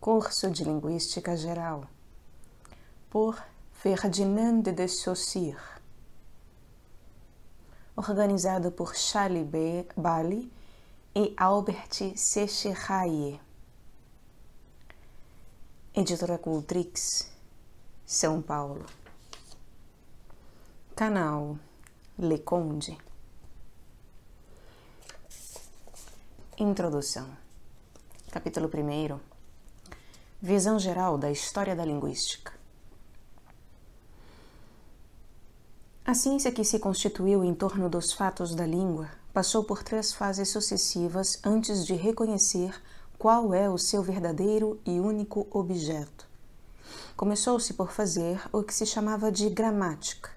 Curso de Linguística Geral, por Ferdinand de Saussure, organizado por Charlie Bali e Albert Secherraie. Editora Cultrix, São Paulo. Canal Leconde. Introdução. Capítulo 1 Visão geral da história da linguística. A ciência que se constituiu em torno dos fatos da língua passou por três fases sucessivas antes de reconhecer qual é o seu verdadeiro e único objeto. Começou-se por fazer o que se chamava de gramática.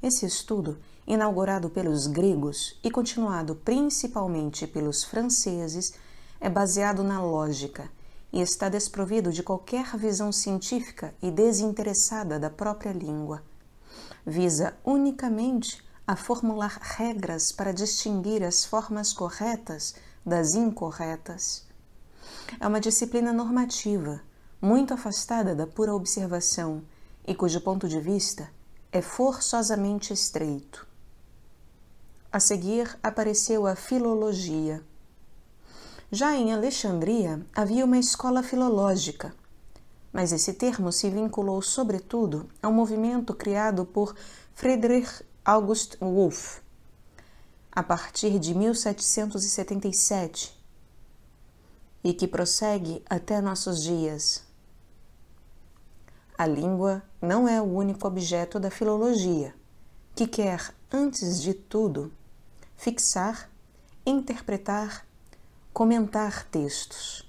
Esse estudo, inaugurado pelos gregos e continuado principalmente pelos franceses, é baseado na lógica e está desprovido de qualquer visão científica e desinteressada da própria língua. Visa unicamente a formular regras para distinguir as formas corretas das incorretas. É uma disciplina normativa, muito afastada da pura observação e cujo ponto de vista é forçosamente estreito. A seguir apareceu a filologia já em Alexandria havia uma escola filológica, mas esse termo se vinculou sobretudo ao movimento criado por Friedrich August Wolff a partir de 1777 e que prossegue até nossos dias. A língua não é o único objeto da filologia, que quer, antes de tudo, fixar, interpretar comentar textos.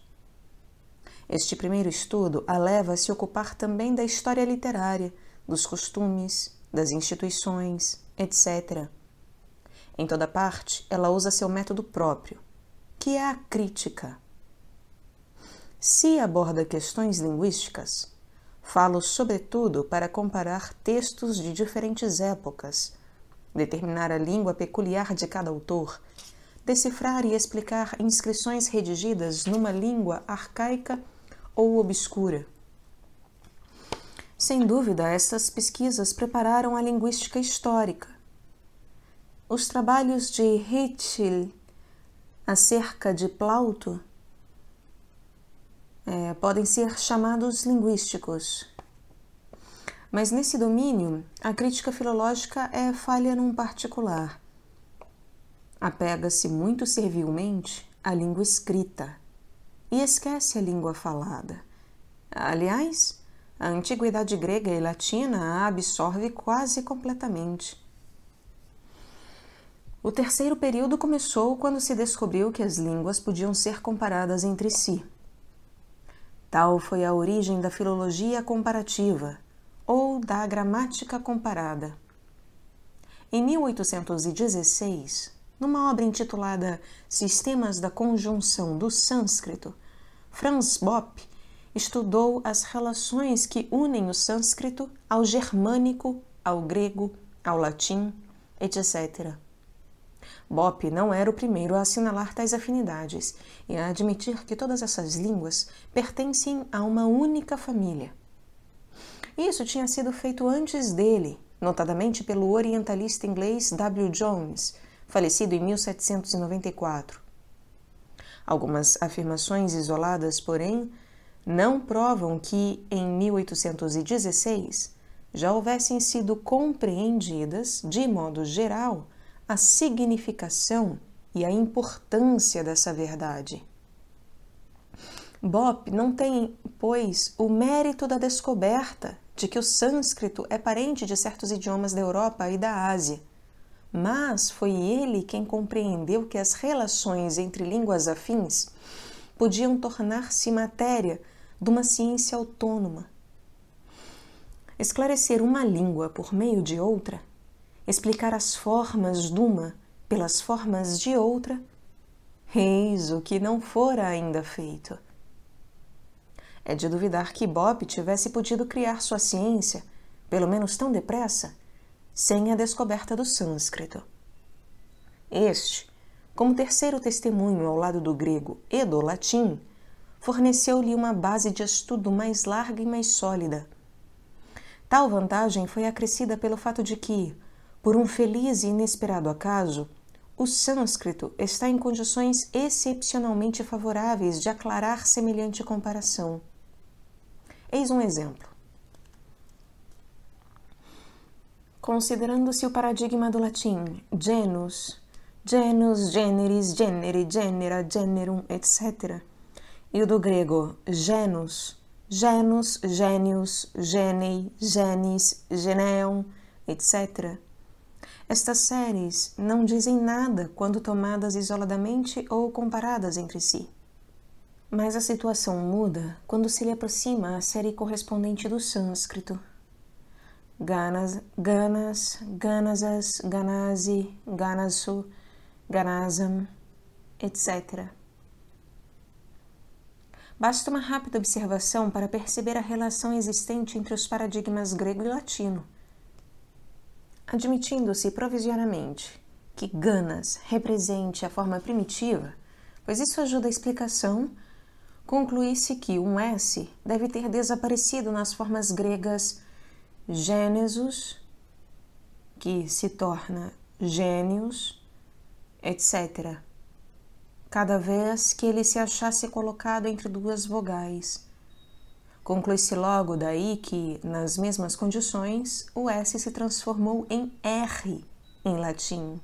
Este primeiro estudo a leva a se ocupar também da história literária, dos costumes, das instituições, etc. Em toda parte, ela usa seu método próprio, que é a crítica. Se aborda questões linguísticas, falo sobretudo para comparar textos de diferentes épocas, determinar a língua peculiar de cada autor decifrar e explicar inscrições redigidas numa língua arcaica ou obscura. Sem dúvida, essas pesquisas prepararam a linguística histórica. Os trabalhos de Hitchell acerca de Plauto é, podem ser chamados linguísticos. Mas nesse domínio, a crítica filológica é falha num particular. Apega-se muito servilmente à língua escrita e esquece a língua falada. Aliás, a antiguidade grega e latina a absorve quase completamente. O terceiro período começou quando se descobriu que as línguas podiam ser comparadas entre si. Tal foi a origem da filologia comparativa, ou da gramática comparada. Em 1816, numa obra intitulada Sistemas da Conjunção do Sânscrito, Franz Bopp estudou as relações que unem o sânscrito ao germânico, ao grego, ao latim, etc. Bopp não era o primeiro a assinalar tais afinidades e a admitir que todas essas línguas pertencem a uma única família. Isso tinha sido feito antes dele, notadamente pelo orientalista inglês W. Jones, falecido em 1794. Algumas afirmações isoladas, porém, não provam que, em 1816, já houvessem sido compreendidas, de modo geral, a significação e a importância dessa verdade. Bopp não tem, pois, o mérito da descoberta de que o sânscrito é parente de certos idiomas da Europa e da Ásia, mas foi ele quem compreendeu que as relações entre línguas afins podiam tornar-se matéria de uma ciência autônoma. Esclarecer uma língua por meio de outra, explicar as formas de uma pelas formas de outra, eis o que não fora ainda feito. É de duvidar que Bob tivesse podido criar sua ciência, pelo menos tão depressa, sem a descoberta do sânscrito. Este, como terceiro testemunho ao lado do grego e do latim, forneceu-lhe uma base de estudo mais larga e mais sólida. Tal vantagem foi acrescida pelo fato de que, por um feliz e inesperado acaso, o sânscrito está em condições excepcionalmente favoráveis de aclarar semelhante comparação. Eis um exemplo. Considerando-se o paradigma do latim genus, genus, generis, generi, genera, generum, etc., e o do grego genus, genus, gênios, genei, genis, geneon, etc. Estas séries não dizem nada quando tomadas isoladamente ou comparadas entre si. Mas a situação muda quando se lhe aproxima a série correspondente do sânscrito. Ganas, Ganas, Ganasas, Ganasi, Ganasu, Ganasam, etc. Basta uma rápida observação para perceber a relação existente entre os paradigmas grego e latino. Admitindo-se provisoriamente que Ganas represente a forma primitiva, pois isso ajuda a explicação, conclui se que um S deve ter desaparecido nas formas gregas Gênesis, que se torna gênios, etc. Cada vez que ele se achasse colocado entre duas vogais. Conclui-se logo daí que, nas mesmas condições, o S se transformou em R em latim.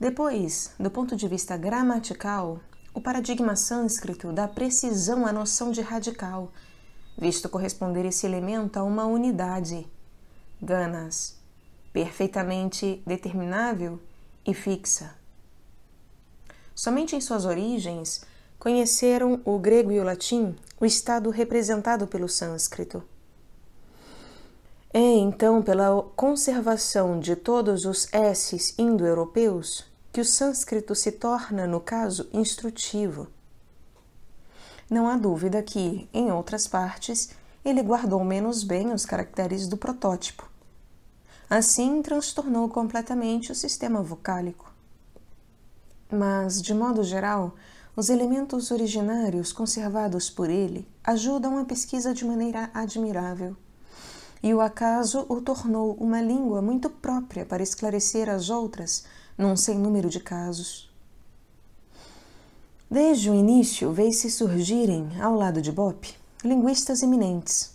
Depois, do ponto de vista gramatical, o paradigma sânscrito dá precisão à noção de radical visto corresponder esse elemento a uma unidade, ganas, perfeitamente determinável e fixa. Somente em suas origens conheceram o grego e o latim, o estado representado pelo sânscrito. É então pela conservação de todos os s's indo-europeus que o sânscrito se torna, no caso, instrutivo não há dúvida que, em outras partes, ele guardou menos bem os caracteres do protótipo. Assim, transtornou completamente o sistema vocálico. Mas, de modo geral, os elementos originários conservados por ele ajudam a pesquisa de maneira admirável. E o acaso o tornou uma língua muito própria para esclarecer as outras num sem número de casos. Desde o início, veio-se surgirem, ao lado de Bopp, linguistas eminentes.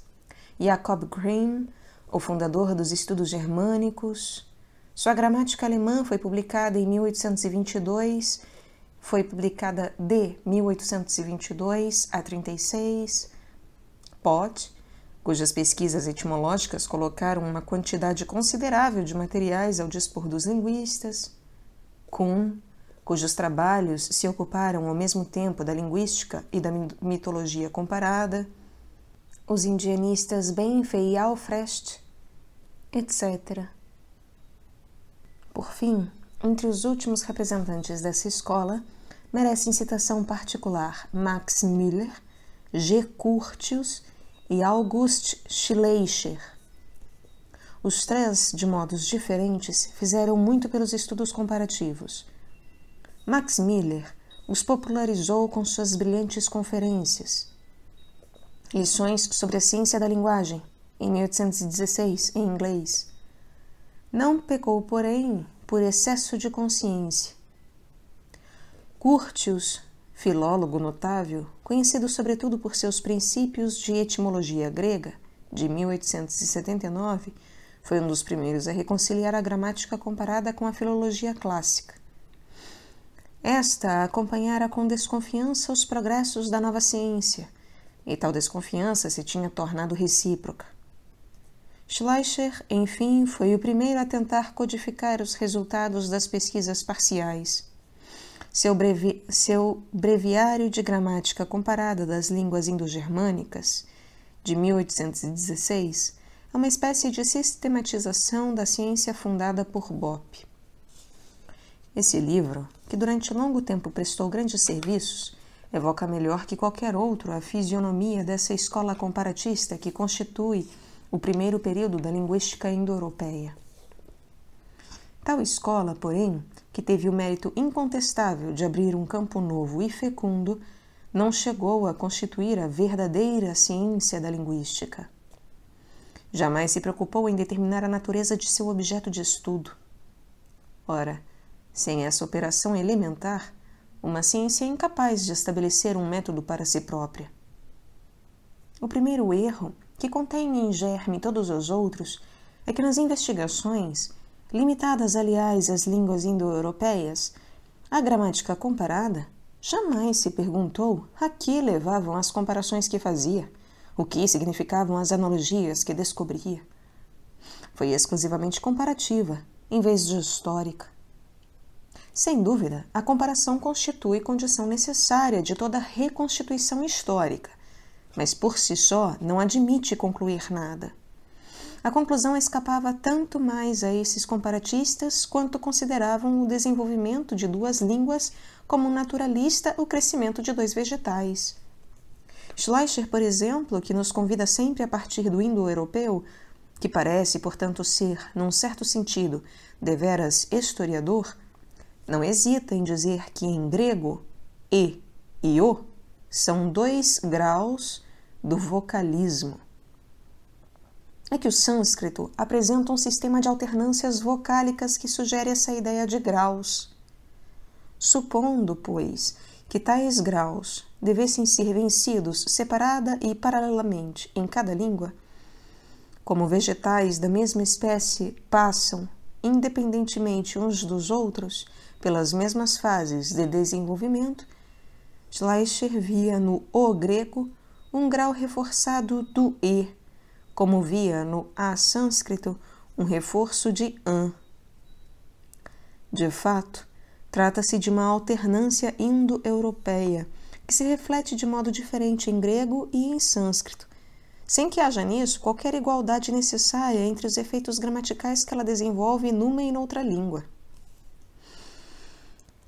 Jacob Grimm, o fundador dos estudos germânicos, sua gramática alemã foi publicada em 1822, foi publicada de 1822 a 36. Pott, cujas pesquisas etimológicas colocaram uma quantidade considerável de materiais ao dispor dos linguistas. Kuhn, cujos trabalhos se ocuparam ao mesmo tempo da linguística e da mitologia comparada, os indianistas Benfe e Alfrest, etc. Por fim, entre os últimos representantes dessa escola, merecem citação particular Max Müller, G. Curtius e August Schleicher. Os três, de modos diferentes, fizeram muito pelos estudos comparativos, Max Miller os popularizou com suas brilhantes conferências. Lições sobre a ciência da linguagem, em 1816, em inglês. Não pecou, porém, por excesso de consciência. Curtius, filólogo notável, conhecido sobretudo por seus princípios de etimologia grega, de 1879, foi um dos primeiros a reconciliar a gramática comparada com a filologia clássica. Esta acompanhara com desconfiança os progressos da nova ciência, e tal desconfiança se tinha tornado recíproca. Schleicher, enfim, foi o primeiro a tentar codificar os resultados das pesquisas parciais. Seu, brevi... seu Breviário de Gramática Comparada das Línguas Indo-Germânicas, de 1816, é uma espécie de sistematização da ciência fundada por Bopp. Esse livro, que durante longo tempo prestou grandes serviços, evoca melhor que qualquer outro a fisionomia dessa escola comparatista que constitui o primeiro período da linguística indo-europeia. Tal escola, porém, que teve o mérito incontestável de abrir um campo novo e fecundo, não chegou a constituir a verdadeira ciência da linguística. Jamais se preocupou em determinar a natureza de seu objeto de estudo. Ora, sem essa operação elementar, uma ciência é incapaz de estabelecer um método para si própria. O primeiro erro, que contém em germe todos os outros, é que nas investigações, limitadas aliás às línguas indo-europeias, a gramática comparada jamais se perguntou a que levavam as comparações que fazia, o que significavam as analogias que descobria. Foi exclusivamente comparativa, em vez de histórica. Sem dúvida, a comparação constitui condição necessária de toda reconstituição histórica, mas por si só não admite concluir nada. A conclusão escapava tanto mais a esses comparatistas quanto consideravam o desenvolvimento de duas línguas como um naturalista o crescimento de dois vegetais. Schleicher, por exemplo, que nos convida sempre a partir do indo-europeu, que parece, portanto, ser, num certo sentido, deveras historiador, não hesita em dizer que em grego e e o são dois graus do vocalismo. É que o sânscrito apresenta um sistema de alternâncias vocálicas que sugere essa ideia de graus. Supondo, pois, que tais graus devessem ser vencidos separada e paralelamente em cada língua, como vegetais da mesma espécie passam, independentemente uns dos outros, pelas mesmas fases de desenvolvimento, Schleicher via no O grego um grau reforçado do E, como via no A sânscrito um reforço de AN. De fato, trata-se de uma alternância indo-europeia que se reflete de modo diferente em grego e em sânscrito, sem que haja nisso qualquer igualdade necessária entre os efeitos gramaticais que ela desenvolve numa e noutra língua.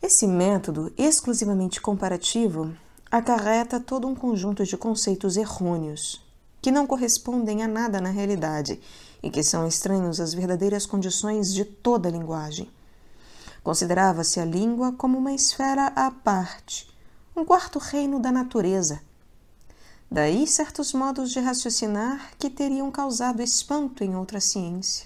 Esse método exclusivamente comparativo acarreta todo um conjunto de conceitos errôneos que não correspondem a nada na realidade e que são estranhos às verdadeiras condições de toda linguagem. Considerava-se a língua como uma esfera à parte, um quarto reino da natureza. Daí certos modos de raciocinar que teriam causado espanto em outra ciência.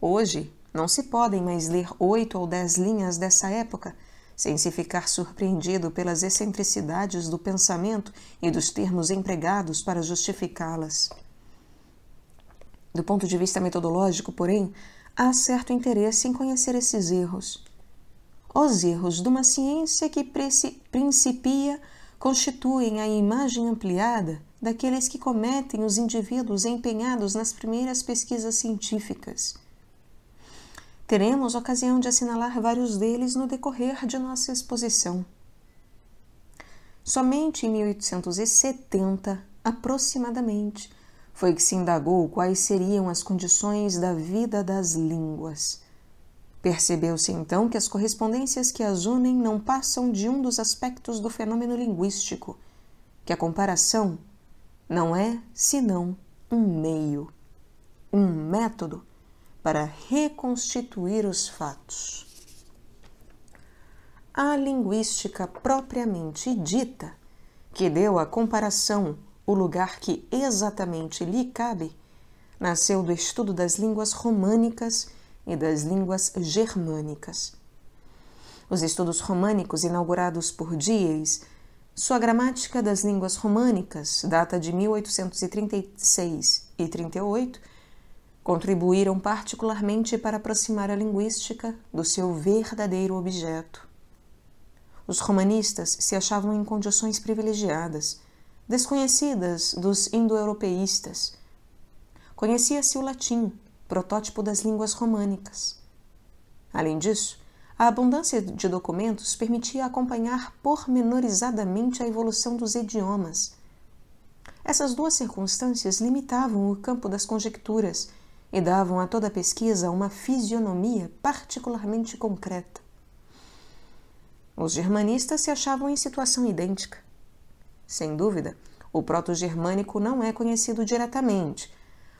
Hoje, não se podem mais ler oito ou dez linhas dessa época sem se ficar surpreendido pelas excentricidades do pensamento e dos termos empregados para justificá-las. Do ponto de vista metodológico, porém, há certo interesse em conhecer esses erros. Os erros de uma ciência que principia constituem a imagem ampliada daqueles que cometem os indivíduos empenhados nas primeiras pesquisas científicas. Teremos ocasião de assinalar vários deles no decorrer de nossa exposição. Somente em 1870, aproximadamente, foi que se indagou quais seriam as condições da vida das línguas. Percebeu-se então que as correspondências que as unem não passam de um dos aspectos do fenômeno linguístico, que a comparação não é senão um meio, um método para reconstituir os fatos. A linguística propriamente dita, que deu à comparação o lugar que exatamente lhe cabe, nasceu do estudo das línguas românicas e das línguas germânicas. Os estudos românicos inaugurados por Diers, sua gramática das línguas românicas data de 1836 e 38 contribuíram particularmente para aproximar a linguística do seu verdadeiro objeto. Os romanistas se achavam em condições privilegiadas, desconhecidas dos indo-europeístas. Conhecia-se o latim, protótipo das línguas românicas. Além disso, a abundância de documentos permitia acompanhar pormenorizadamente a evolução dos idiomas. Essas duas circunstâncias limitavam o campo das conjecturas e davam a toda a pesquisa uma fisionomia particularmente concreta. Os germanistas se achavam em situação idêntica. Sem dúvida, o proto-germânico não é conhecido diretamente,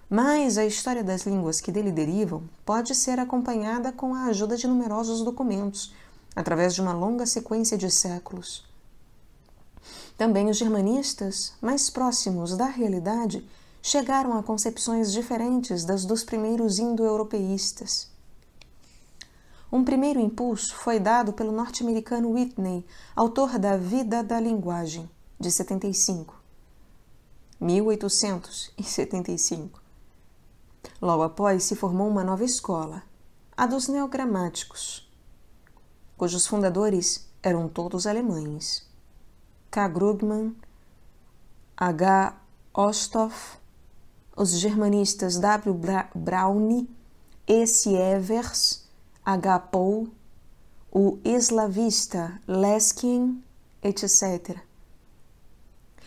mas a história das línguas que dele derivam pode ser acompanhada com a ajuda de numerosos documentos, através de uma longa sequência de séculos. Também os germanistas, mais próximos da realidade, chegaram a concepções diferentes das dos primeiros indo-europeístas. Um primeiro impulso foi dado pelo norte-americano Whitney, autor da Vida da Linguagem, de 75. 1875. Logo após se formou uma nova escola, a dos neogramáticos, cujos fundadores eram todos alemães. K. Grugman, H. Osthoff, os germanistas W. Browne, E. Evers, H. Poe, o eslavista Leskin, etc.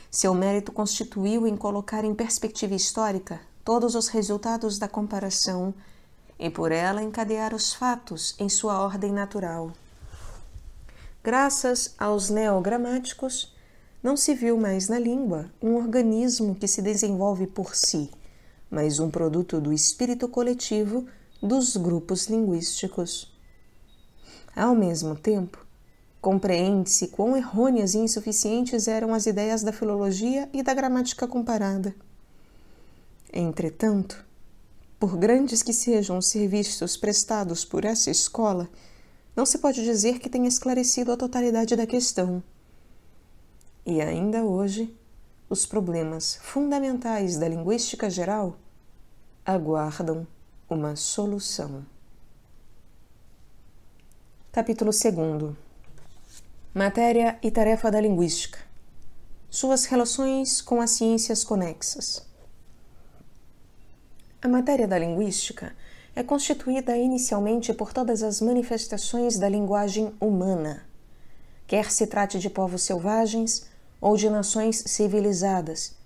Seu mérito constituiu em colocar em perspectiva histórica todos os resultados da comparação e por ela encadear os fatos em sua ordem natural. Graças aos neogramáticos, não se viu mais na língua um organismo que se desenvolve por si mas um produto do espírito coletivo dos grupos linguísticos. Ao mesmo tempo, compreende-se quão errôneas e insuficientes eram as ideias da filologia e da gramática comparada. Entretanto, por grandes que sejam os serviços prestados por essa escola, não se pode dizer que tenha esclarecido a totalidade da questão. E ainda hoje, os problemas fundamentais da linguística geral aguardam uma solução. Capítulo 2 Matéria e tarefa da linguística. Suas relações com as ciências conexas. A matéria da linguística é constituída inicialmente por todas as manifestações da linguagem humana, quer se trate de povos selvagens ou de nações civilizadas,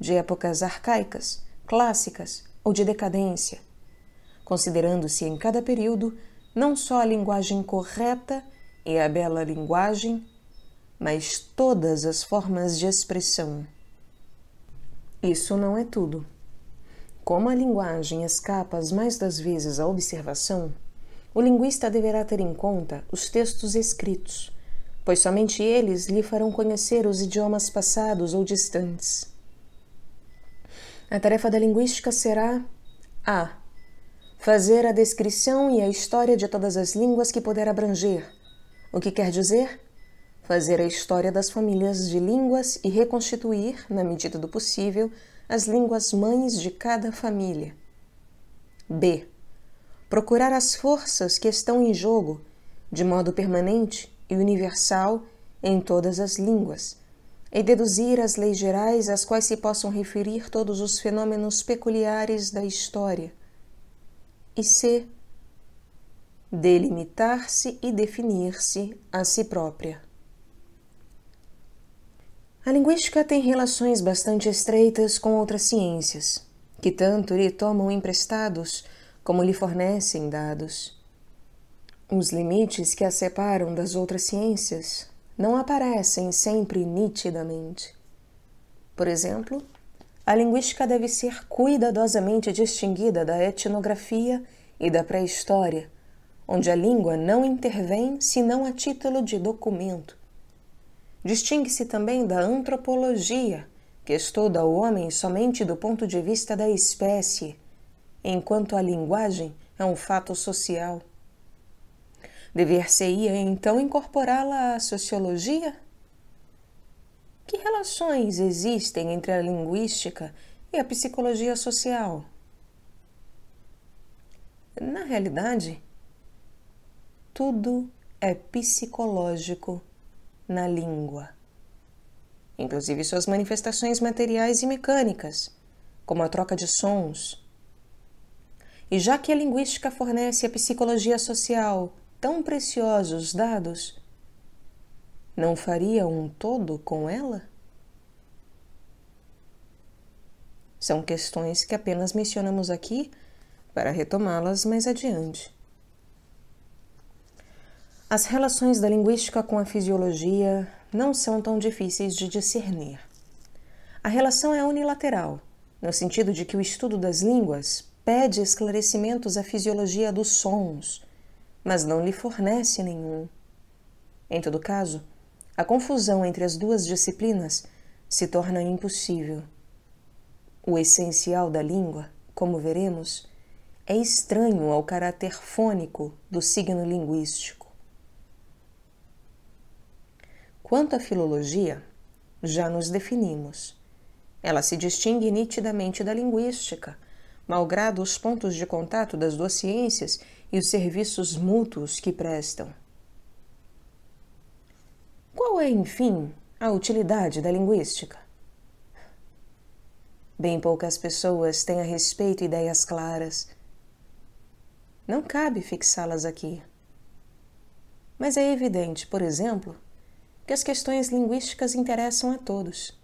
de épocas arcaicas, clássicas ou de decadência, considerando-se em cada período não só a linguagem correta e a bela linguagem, mas todas as formas de expressão. Isso não é tudo. Como a linguagem escapa as mais das vezes à observação, o linguista deverá ter em conta os textos escritos, pois somente eles lhe farão conhecer os idiomas passados ou distantes. A tarefa da linguística será a. Fazer a descrição e a história de todas as línguas que puder abranger. O que quer dizer? Fazer a história das famílias de línguas e reconstituir, na medida do possível, as línguas mães de cada família. B. Procurar as forças que estão em jogo, de modo permanente e universal, em todas as línguas e deduzir as leis gerais às quais se possam referir todos os fenômenos peculiares da história. E C. Delimitar-se e definir-se a si própria. A linguística tem relações bastante estreitas com outras ciências, que tanto lhe tomam emprestados como lhe fornecem dados. Os limites que a separam das outras ciências não aparecem sempre nitidamente. Por exemplo, a linguística deve ser cuidadosamente distinguida da etnografia e da pré-história, onde a língua não intervém senão a título de documento. Distingue-se também da antropologia, que estuda o homem somente do ponto de vista da espécie, enquanto a linguagem é um fato social. Dever-se-ia então incorporá-la à sociologia? Que relações existem entre a linguística e a psicologia social? Na realidade, tudo é psicológico na língua, inclusive suas manifestações materiais e mecânicas, como a troca de sons. E já que a linguística fornece a psicologia social tão preciosos dados, não faria um todo com ela? São questões que apenas mencionamos aqui para retomá-las mais adiante. As relações da linguística com a fisiologia não são tão difíceis de discernir. A relação é unilateral, no sentido de que o estudo das línguas pede esclarecimentos à fisiologia dos sons, mas não lhe fornece nenhum. Em todo caso, a confusão entre as duas disciplinas se torna impossível. O essencial da língua, como veremos, é estranho ao caráter fônico do signo linguístico. Quanto à filologia, já nos definimos. Ela se distingue nitidamente da linguística, malgrado os pontos de contato das duas ciências e os serviços mútuos que prestam. Qual é, enfim, a utilidade da linguística? Bem poucas pessoas têm a respeito ideias claras. Não cabe fixá-las aqui. Mas é evidente, por exemplo, que as questões linguísticas interessam a todos.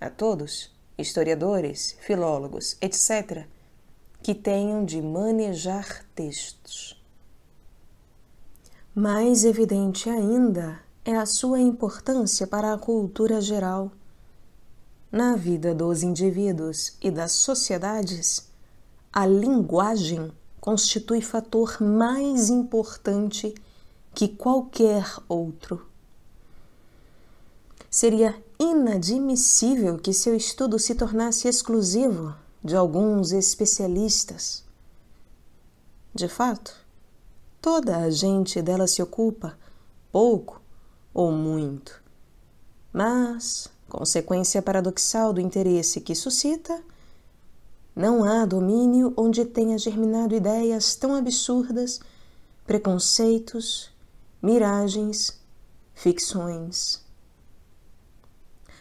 A todos, historiadores, filólogos, etc., que tenham de manejar textos. Mais evidente ainda é a sua importância para a cultura geral. Na vida dos indivíduos e das sociedades, a linguagem constitui fator mais importante que qualquer outro. Seria inadmissível que seu estudo se tornasse exclusivo de alguns especialistas. De fato, toda a gente dela se ocupa, pouco ou muito. Mas, consequência paradoxal do interesse que suscita, não há domínio onde tenha germinado ideias tão absurdas, preconceitos, miragens, ficções.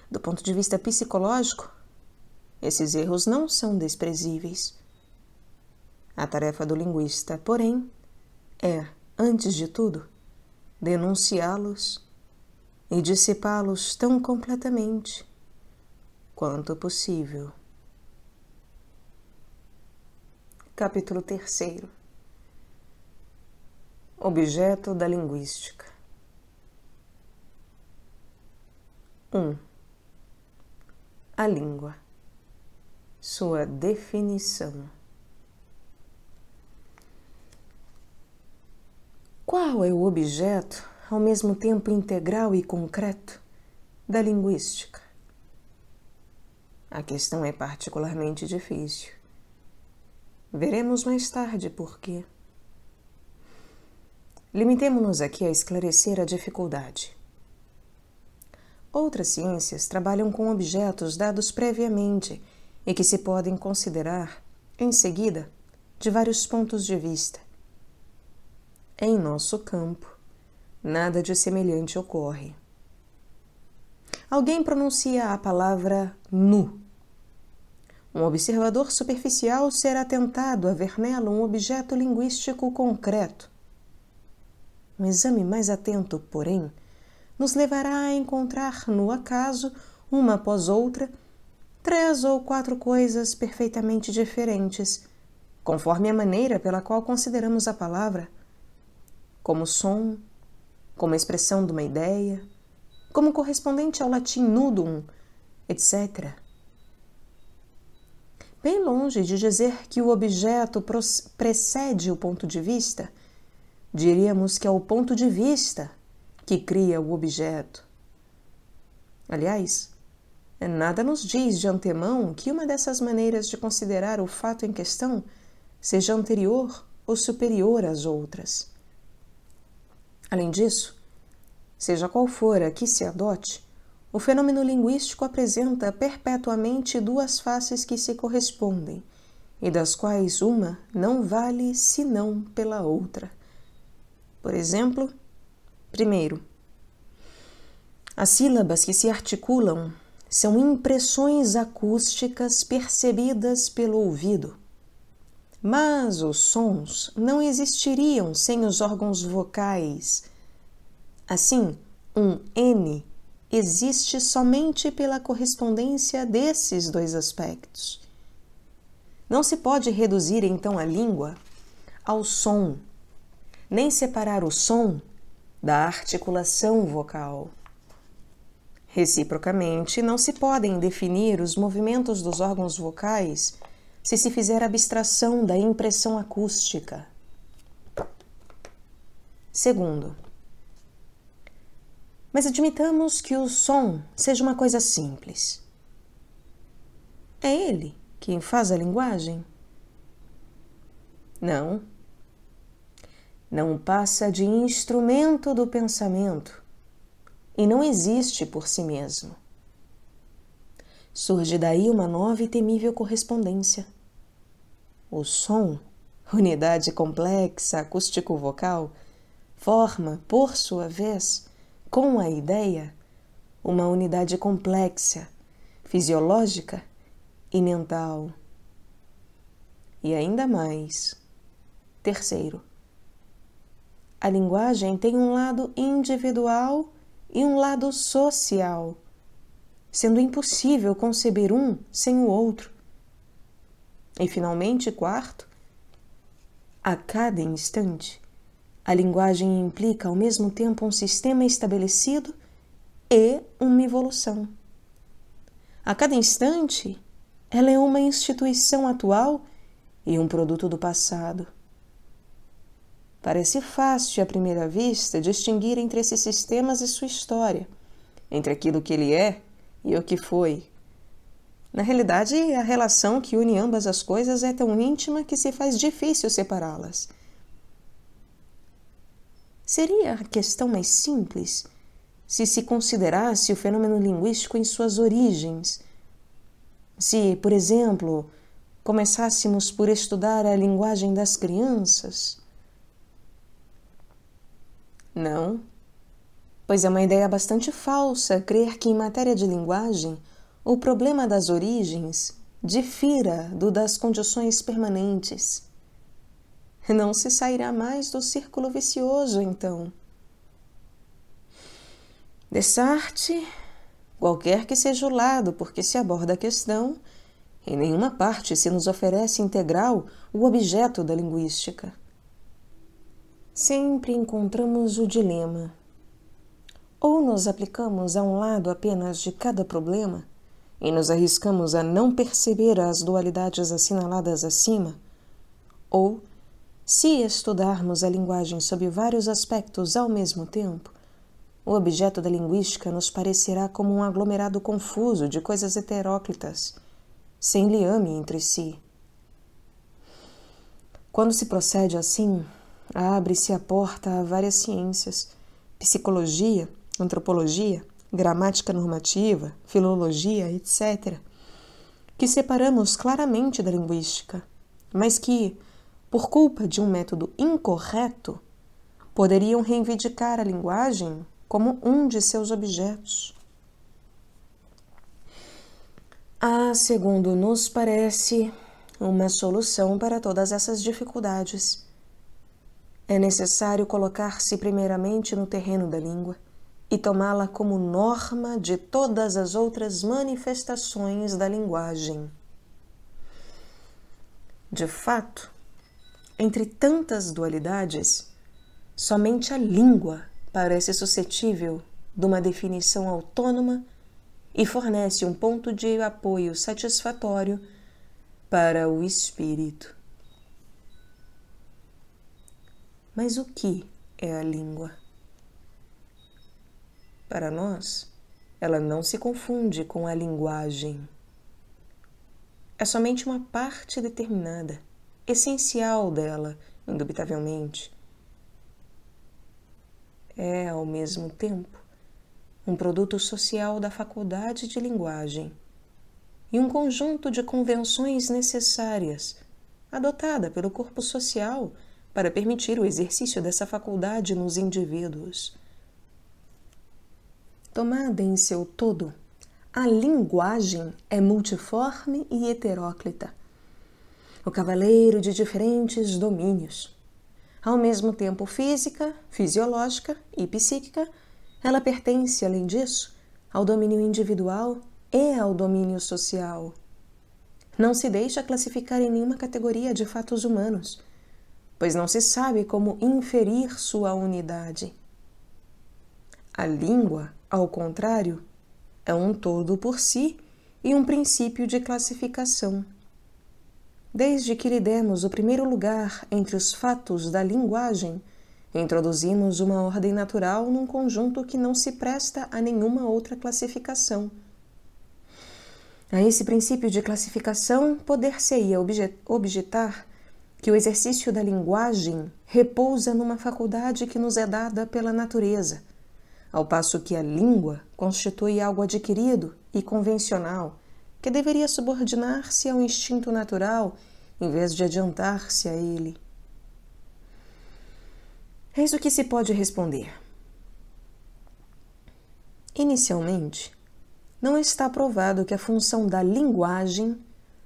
Do ponto de vista psicológico, esses erros não são desprezíveis. A tarefa do linguista, porém, é, antes de tudo, denunciá-los e dissipá-los tão completamente quanto possível. Capítulo 3 Objeto da Linguística 1. Um, a língua sua definição. Qual é o objeto, ao mesmo tempo integral e concreto, da linguística? A questão é particularmente difícil. Veremos mais tarde por quê. Limitemo-nos aqui a esclarecer a dificuldade. Outras ciências trabalham com objetos dados previamente e que se podem considerar, em seguida, de vários pontos de vista. Em nosso campo, nada de semelhante ocorre. Alguém pronuncia a palavra nu. Um observador superficial será tentado a ver nela um objeto linguístico concreto. Um exame mais atento, porém, nos levará a encontrar no acaso, uma após outra, três ou quatro coisas perfeitamente diferentes, conforme a maneira pela qual consideramos a palavra, como som, como expressão de uma ideia, como correspondente ao latim nudum, etc. Bem longe de dizer que o objeto precede o ponto de vista, diríamos que é o ponto de vista que cria o objeto. Aliás, é nada nos diz de antemão que uma dessas maneiras de considerar o fato em questão seja anterior ou superior às outras. Além disso, seja qual for a que se adote, o fenômeno linguístico apresenta perpetuamente duas faces que se correspondem e das quais uma não vale senão pela outra. Por exemplo, primeiro, as sílabas que se articulam são impressões acústicas percebidas pelo ouvido. Mas os sons não existiriam sem os órgãos vocais. Assim, um N existe somente pela correspondência desses dois aspectos. Não se pode reduzir então a língua ao som, nem separar o som da articulação vocal. Reciprocamente, não se podem definir os movimentos dos órgãos vocais se se fizer abstração da impressão acústica. Segundo, mas admitamos que o som seja uma coisa simples. É ele quem faz a linguagem? Não. Não passa de instrumento do pensamento, e não existe por si mesmo. Surge daí uma nova e temível correspondência. O som, unidade complexa acústico-vocal, forma, por sua vez, com a ideia, uma unidade complexa, fisiológica e mental. E ainda mais. Terceiro, a linguagem tem um lado individual e um lado social, sendo impossível conceber um sem o outro. E, finalmente, quarto, a cada instante, a linguagem implica ao mesmo tempo um sistema estabelecido e uma evolução. A cada instante, ela é uma instituição atual e um produto do passado. Parece fácil à primeira vista distinguir entre esses sistemas e sua história, entre aquilo que ele é e o que foi. Na realidade, a relação que une ambas as coisas é tão íntima que se faz difícil separá-las. Seria a questão mais simples se se considerasse o fenômeno linguístico em suas origens. Se, por exemplo, começássemos por estudar a linguagem das crianças não. Pois é uma ideia bastante falsa crer que, em matéria de linguagem, o problema das origens difira do das condições permanentes. Não se sairá mais do círculo vicioso, então. Dessarte, qualquer que seja o lado porque se aborda a questão, em nenhuma parte se nos oferece integral o objeto da linguística sempre encontramos o dilema. Ou nos aplicamos a um lado apenas de cada problema e nos arriscamos a não perceber as dualidades assinaladas acima, ou, se estudarmos a linguagem sob vários aspectos ao mesmo tempo, o objeto da linguística nos parecerá como um aglomerado confuso de coisas heteróclitas, sem liame entre si. Quando se procede assim, Abre-se a porta a várias ciências: psicologia, antropologia, gramática normativa, filologia, etc., que separamos claramente da linguística, mas que, por culpa de um método incorreto, poderiam reivindicar a linguagem como um de seus objetos. Há, ah, segundo nos parece, uma solução para todas essas dificuldades é necessário colocar-se primeiramente no terreno da língua e tomá-la como norma de todas as outras manifestações da linguagem. De fato, entre tantas dualidades, somente a língua parece suscetível de uma definição autônoma e fornece um ponto de apoio satisfatório para o espírito. Mas o que é a língua? Para nós, ela não se confunde com a linguagem. É somente uma parte determinada, essencial dela, indubitavelmente. É, ao mesmo tempo, um produto social da faculdade de linguagem e um conjunto de convenções necessárias adotada pelo corpo social para permitir o exercício dessa faculdade nos indivíduos. Tomada em seu todo, a linguagem é multiforme e heteróclita, o cavaleiro de diferentes domínios. Ao mesmo tempo física, fisiológica e psíquica, ela pertence, além disso, ao domínio individual e ao domínio social. Não se deixa classificar em nenhuma categoria de fatos humanos pois não se sabe como inferir sua unidade. A língua, ao contrário, é um todo por si e um princípio de classificação. Desde que lhe demos o primeiro lugar entre os fatos da linguagem, introduzimos uma ordem natural num conjunto que não se presta a nenhuma outra classificação. A esse princípio de classificação poder-se-ia objetar que o exercício da linguagem repousa numa faculdade que nos é dada pela natureza, ao passo que a língua constitui algo adquirido e convencional que deveria subordinar-se ao instinto natural em vez de adiantar-se a ele. Eis o que se pode responder. Inicialmente, não está provado que a função da linguagem,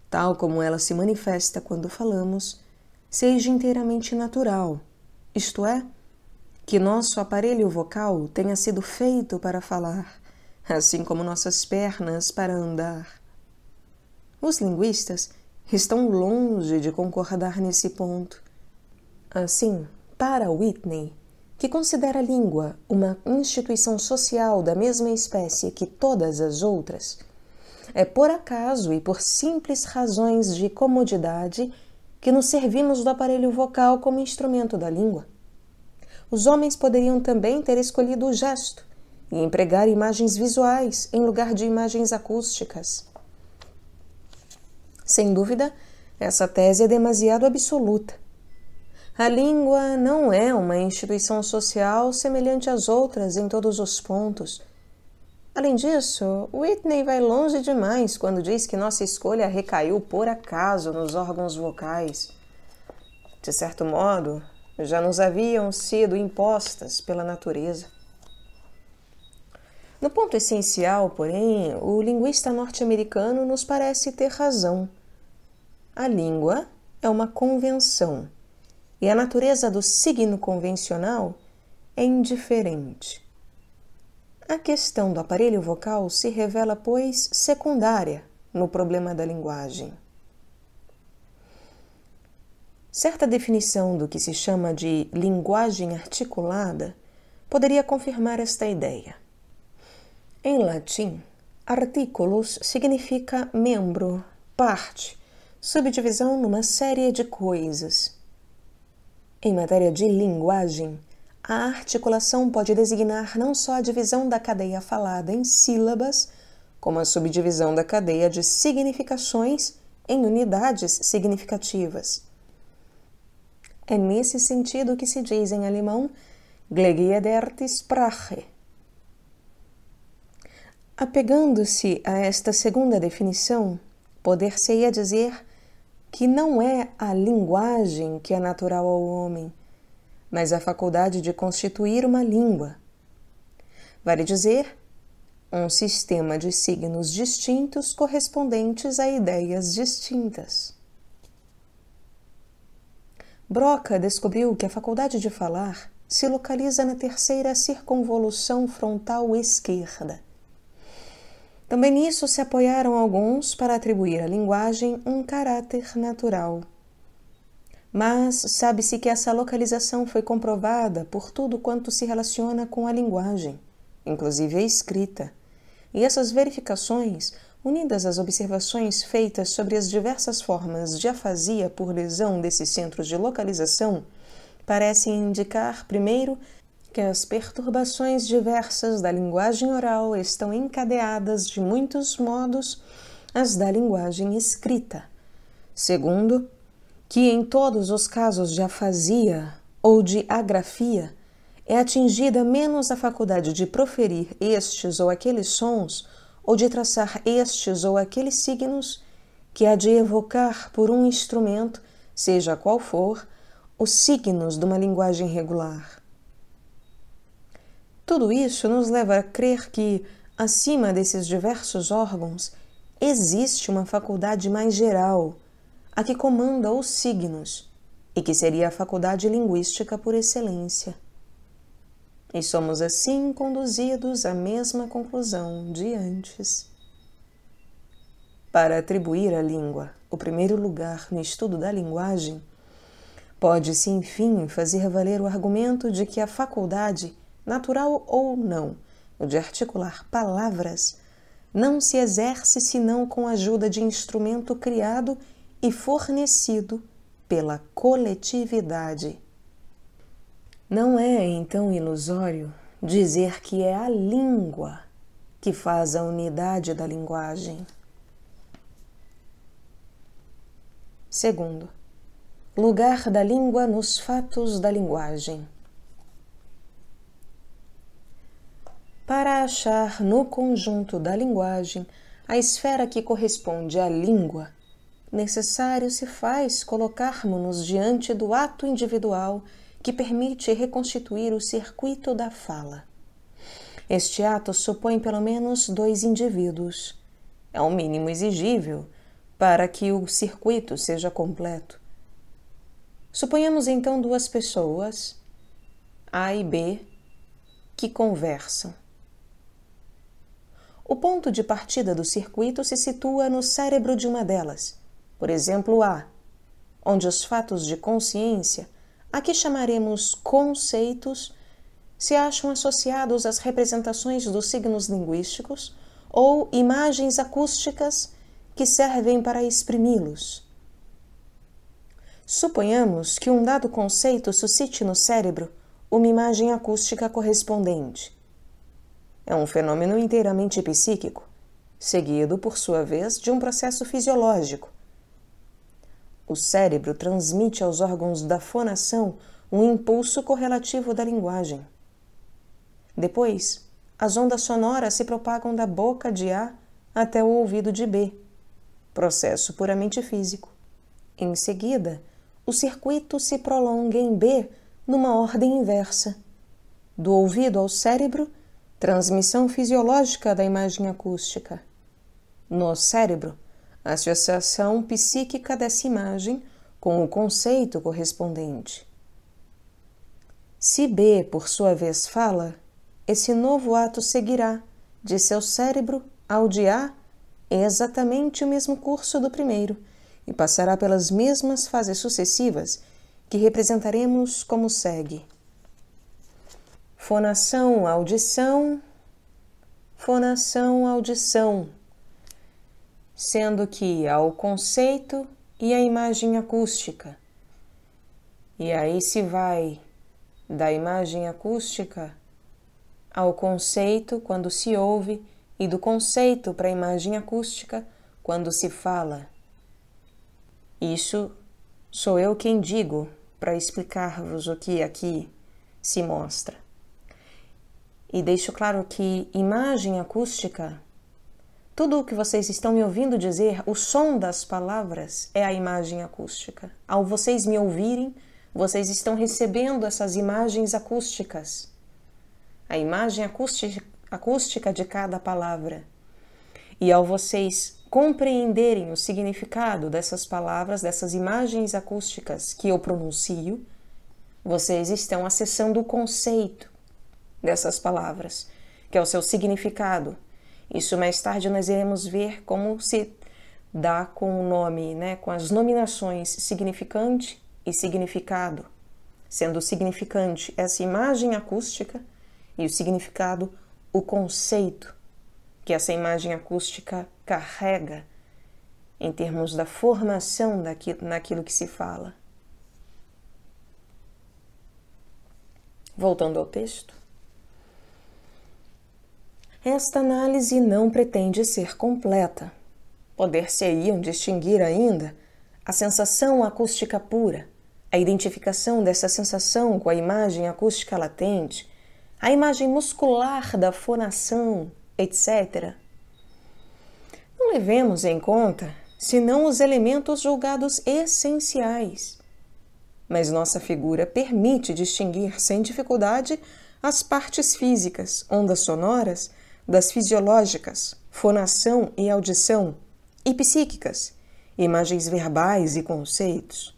tal como ela se manifesta quando falamos, seja inteiramente natural, isto é, que nosso aparelho vocal tenha sido feito para falar, assim como nossas pernas para andar. Os linguistas estão longe de concordar nesse ponto. Assim, para Whitney, que considera a língua uma instituição social da mesma espécie que todas as outras, é por acaso e por simples razões de comodidade que nos servimos do aparelho vocal como instrumento da língua. Os homens poderiam também ter escolhido o gesto e empregar imagens visuais em lugar de imagens acústicas. Sem dúvida, essa tese é demasiado absoluta. A língua não é uma instituição social semelhante às outras em todos os pontos Além disso, Whitney vai longe demais quando diz que nossa escolha recaiu por acaso nos órgãos vocais. De certo modo, já nos haviam sido impostas pela natureza. No ponto essencial, porém, o linguista norte-americano nos parece ter razão. A língua é uma convenção e a natureza do signo convencional é indiferente. A questão do aparelho vocal se revela, pois, secundária no problema da linguagem. Certa definição do que se chama de linguagem articulada poderia confirmar esta ideia. Em latim, articulus significa membro, parte, subdivisão numa série de coisas. Em matéria de linguagem, a articulação pode designar não só a divisão da cadeia falada em sílabas, como a subdivisão da cadeia de significações em unidades significativas. É nesse sentido que se diz em alemão Glegiederti Sprache. Apegando-se a esta segunda definição, poder-se-ia dizer que não é a linguagem que é natural ao homem mas a faculdade de constituir uma língua. Vale dizer, um sistema de signos distintos correspondentes a ideias distintas. Broca descobriu que a faculdade de falar se localiza na terceira circunvolução frontal esquerda. Também nisso se apoiaram alguns para atribuir à linguagem um caráter natural mas sabe-se que essa localização foi comprovada por tudo quanto se relaciona com a linguagem, inclusive a escrita. E essas verificações, unidas às observações feitas sobre as diversas formas de afasia por lesão desses centros de localização, parecem indicar, primeiro, que as perturbações diversas da linguagem oral estão encadeadas de muitos modos às da linguagem escrita. Segundo, que em todos os casos de afasia ou de agrafia é atingida menos a faculdade de proferir estes ou aqueles sons ou de traçar estes ou aqueles signos que a de evocar por um instrumento, seja qual for, os signos de uma linguagem regular. Tudo isso nos leva a crer que, acima desses diversos órgãos, existe uma faculdade mais geral, a que comanda os signos e que seria a faculdade linguística por excelência. E somos assim conduzidos à mesma conclusão de antes. Para atribuir à língua o primeiro lugar no estudo da linguagem, pode-se, enfim, fazer valer o argumento de que a faculdade, natural ou não, de articular palavras, não se exerce senão com a ajuda de instrumento criado e fornecido pela coletividade. Não é então ilusório dizer que é a língua que faz a unidade da linguagem. Segundo, lugar da língua nos fatos da linguagem. Para achar no conjunto da linguagem a esfera que corresponde à língua, necessário se faz colocarmos-nos diante do ato individual que permite reconstituir o circuito da fala. Este ato supõe pelo menos dois indivíduos. É o mínimo exigível para que o circuito seja completo. Suponhamos então duas pessoas, A e B, que conversam. O ponto de partida do circuito se situa no cérebro de uma delas, por exemplo, A, onde os fatos de consciência, a que chamaremos conceitos, se acham associados às representações dos signos linguísticos ou imagens acústicas que servem para exprimi-los. Suponhamos que um dado conceito suscite no cérebro uma imagem acústica correspondente. É um fenômeno inteiramente psíquico, seguido, por sua vez, de um processo fisiológico, o cérebro transmite aos órgãos da fonação um impulso correlativo da linguagem. Depois, as ondas sonoras se propagam da boca de A até o ouvido de B, processo puramente físico. Em seguida, o circuito se prolonga em B numa ordem inversa. Do ouvido ao cérebro, transmissão fisiológica da imagem acústica. No cérebro, a associação psíquica dessa imagem com o conceito correspondente. Se B, por sua vez, fala, esse novo ato seguirá, de seu cérebro ao de A, exatamente o mesmo curso do primeiro e passará pelas mesmas fases sucessivas que representaremos como segue: fonação, audição, fonação, audição, sendo que há o conceito e a imagem acústica. E aí se vai da imagem acústica ao conceito quando se ouve e do conceito para a imagem acústica quando se fala. Isso sou eu quem digo para explicar-vos o que aqui se mostra. E deixo claro que imagem acústica tudo o que vocês estão me ouvindo dizer, o som das palavras, é a imagem acústica. Ao vocês me ouvirem, vocês estão recebendo essas imagens acústicas. A imagem acústica de cada palavra. E ao vocês compreenderem o significado dessas palavras, dessas imagens acústicas que eu pronuncio, vocês estão acessando o conceito dessas palavras, que é o seu significado, isso mais tarde nós iremos ver como se dá com o nome, né, com as nominações significante e significado, sendo o significante essa imagem acústica e o significado o conceito que essa imagem acústica carrega em termos da formação daquilo, naquilo que se fala. Voltando ao texto esta análise não pretende ser completa. Poder-se-iam distinguir ainda a sensação acústica pura, a identificação dessa sensação com a imagem acústica latente, a imagem muscular da fonação, etc. Não levemos em conta senão os elementos julgados essenciais. Mas nossa figura permite distinguir sem dificuldade as partes físicas, ondas sonoras, das fisiológicas, fonação e audição, e psíquicas, imagens verbais e conceitos.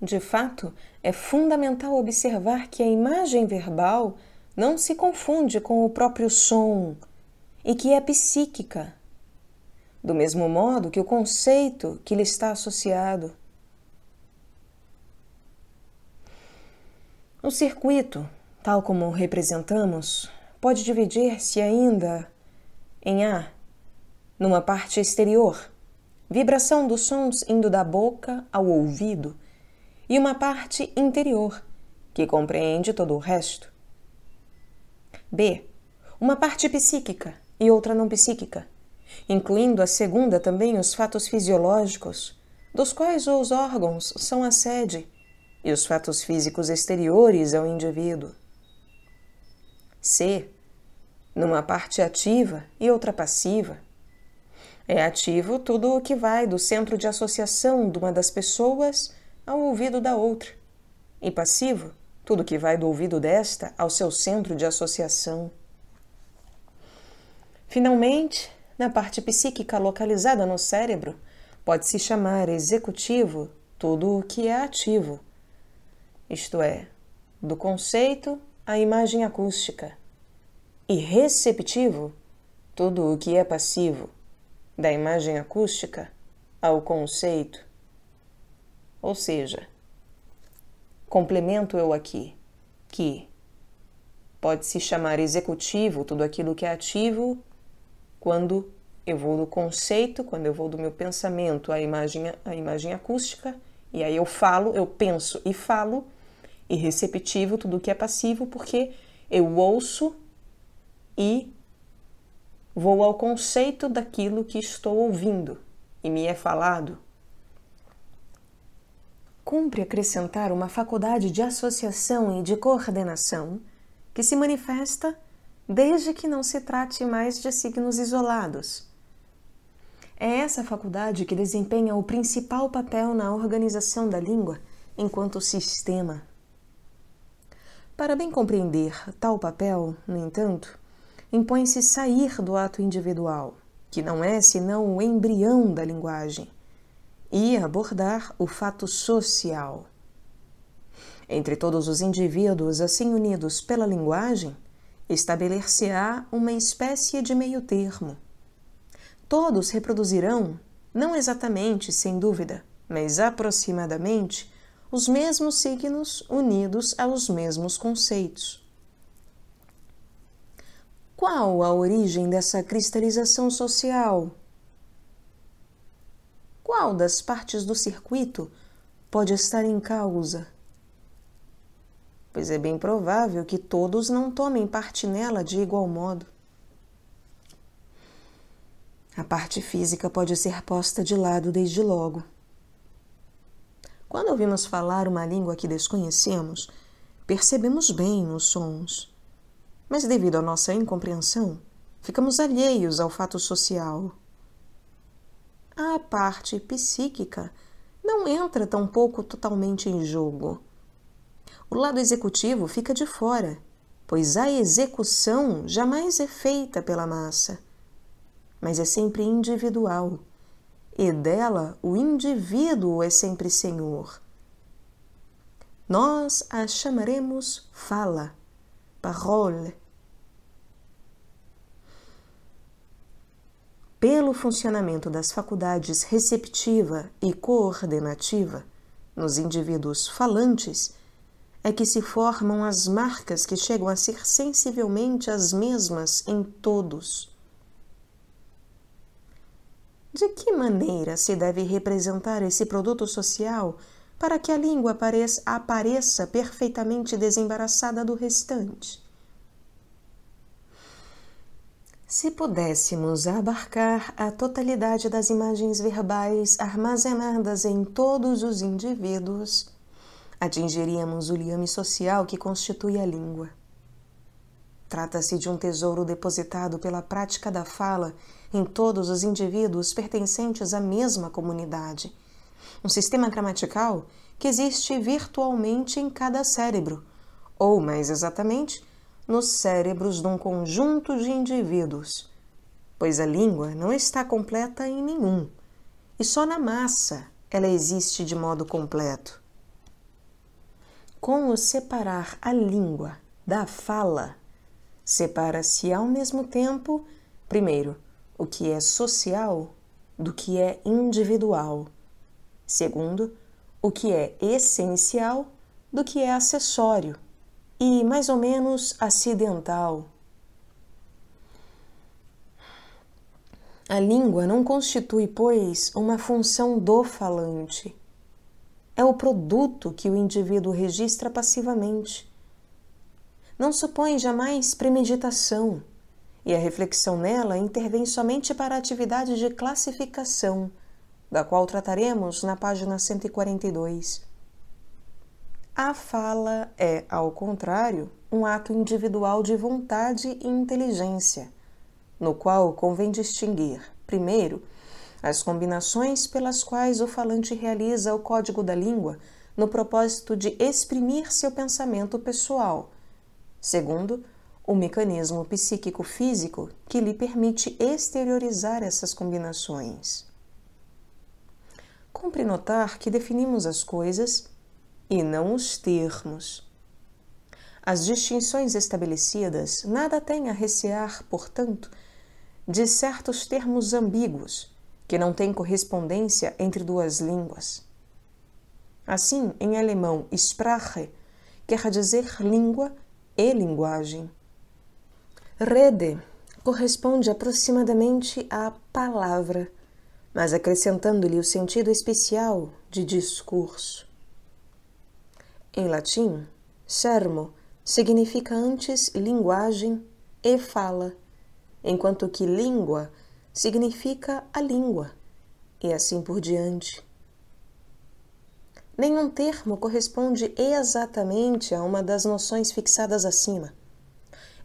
De fato, é fundamental observar que a imagem verbal não se confunde com o próprio som e que é psíquica, do mesmo modo que o conceito que lhe está associado. O circuito, tal como o representamos, pode dividir-se ainda em A, numa parte exterior, vibração dos sons indo da boca ao ouvido, e uma parte interior, que compreende todo o resto. B, uma parte psíquica e outra não psíquica, incluindo a segunda também os fatos fisiológicos, dos quais os órgãos são a sede, e os fatos físicos exteriores ao indivíduo ser numa parte ativa e outra passiva. É ativo tudo o que vai do centro de associação de uma das pessoas ao ouvido da outra, e passivo tudo o que vai do ouvido desta ao seu centro de associação. Finalmente, na parte psíquica localizada no cérebro, pode-se chamar executivo tudo o que é ativo, isto é, do conceito a imagem acústica e receptivo tudo o que é passivo, da imagem acústica ao conceito. Ou seja, complemento eu aqui que pode-se chamar executivo tudo aquilo que é ativo quando eu vou do conceito, quando eu vou do meu pensamento à imagem, à imagem acústica, e aí eu falo, eu penso e falo, e receptivo, tudo que é passivo, porque eu ouço e vou ao conceito daquilo que estou ouvindo e me é falado. Cumpre acrescentar uma faculdade de associação e de coordenação que se manifesta desde que não se trate mais de signos isolados. É essa faculdade que desempenha o principal papel na organização da língua enquanto sistema. Para bem compreender tal papel, no entanto, impõe-se sair do ato individual, que não é senão o embrião da linguagem, e abordar o fato social. Entre todos os indivíduos assim unidos pela linguagem, estabelecer-se-á uma espécie de meio-termo. Todos reproduzirão, não exatamente, sem dúvida, mas aproximadamente, os mesmos signos unidos aos mesmos conceitos. Qual a origem dessa cristalização social? Qual das partes do circuito pode estar em causa? Pois é bem provável que todos não tomem parte nela de igual modo. A parte física pode ser posta de lado desde logo. Quando ouvimos falar uma língua que desconhecemos, percebemos bem os sons. Mas, devido à nossa incompreensão, ficamos alheios ao fato social. A parte psíquica não entra tampouco totalmente em jogo. O lado executivo fica de fora, pois a execução jamais é feita pela massa, mas é sempre individual e dela o indivíduo é sempre senhor. Nós a chamaremos fala, parole. Pelo funcionamento das faculdades receptiva e coordenativa nos indivíduos falantes, é que se formam as marcas que chegam a ser sensivelmente as mesmas em todos de que maneira se deve representar esse produto social para que a língua apareça, apareça perfeitamente desembaraçada do restante? Se pudéssemos abarcar a totalidade das imagens verbais armazenadas em todos os indivíduos, atingiríamos o liame social que constitui a língua. Trata-se de um tesouro depositado pela prática da fala em todos os indivíduos pertencentes à mesma comunidade. Um sistema gramatical que existe virtualmente em cada cérebro, ou mais exatamente, nos cérebros de um conjunto de indivíduos, pois a língua não está completa em nenhum, e só na massa ela existe de modo completo. Com o separar a língua da fala, separa-se ao mesmo tempo, primeiro, o que é social do que é individual. Segundo, o que é essencial do que é acessório e mais ou menos acidental. A língua não constitui, pois, uma função do falante. É o produto que o indivíduo registra passivamente. Não supõe jamais premeditação e a reflexão nela intervém somente para a atividade de classificação, da qual trataremos na página 142. A fala é, ao contrário, um ato individual de vontade e inteligência, no qual convém distinguir, primeiro, as combinações pelas quais o falante realiza o código da língua no propósito de exprimir seu pensamento pessoal. Segundo, o mecanismo psíquico físico que lhe permite exteriorizar essas combinações. Cumpre notar que definimos as coisas e não os termos. As distinções estabelecidas nada têm a recear, portanto, de certos termos ambíguos que não têm correspondência entre duas línguas. Assim, em alemão, Sprache quer dizer língua e linguagem. Rede corresponde aproximadamente à palavra, mas acrescentando-lhe o sentido especial de discurso. Em latim, sermo significa antes linguagem e fala, enquanto que língua significa a língua, e assim por diante. Nenhum termo corresponde exatamente a uma das noções fixadas acima.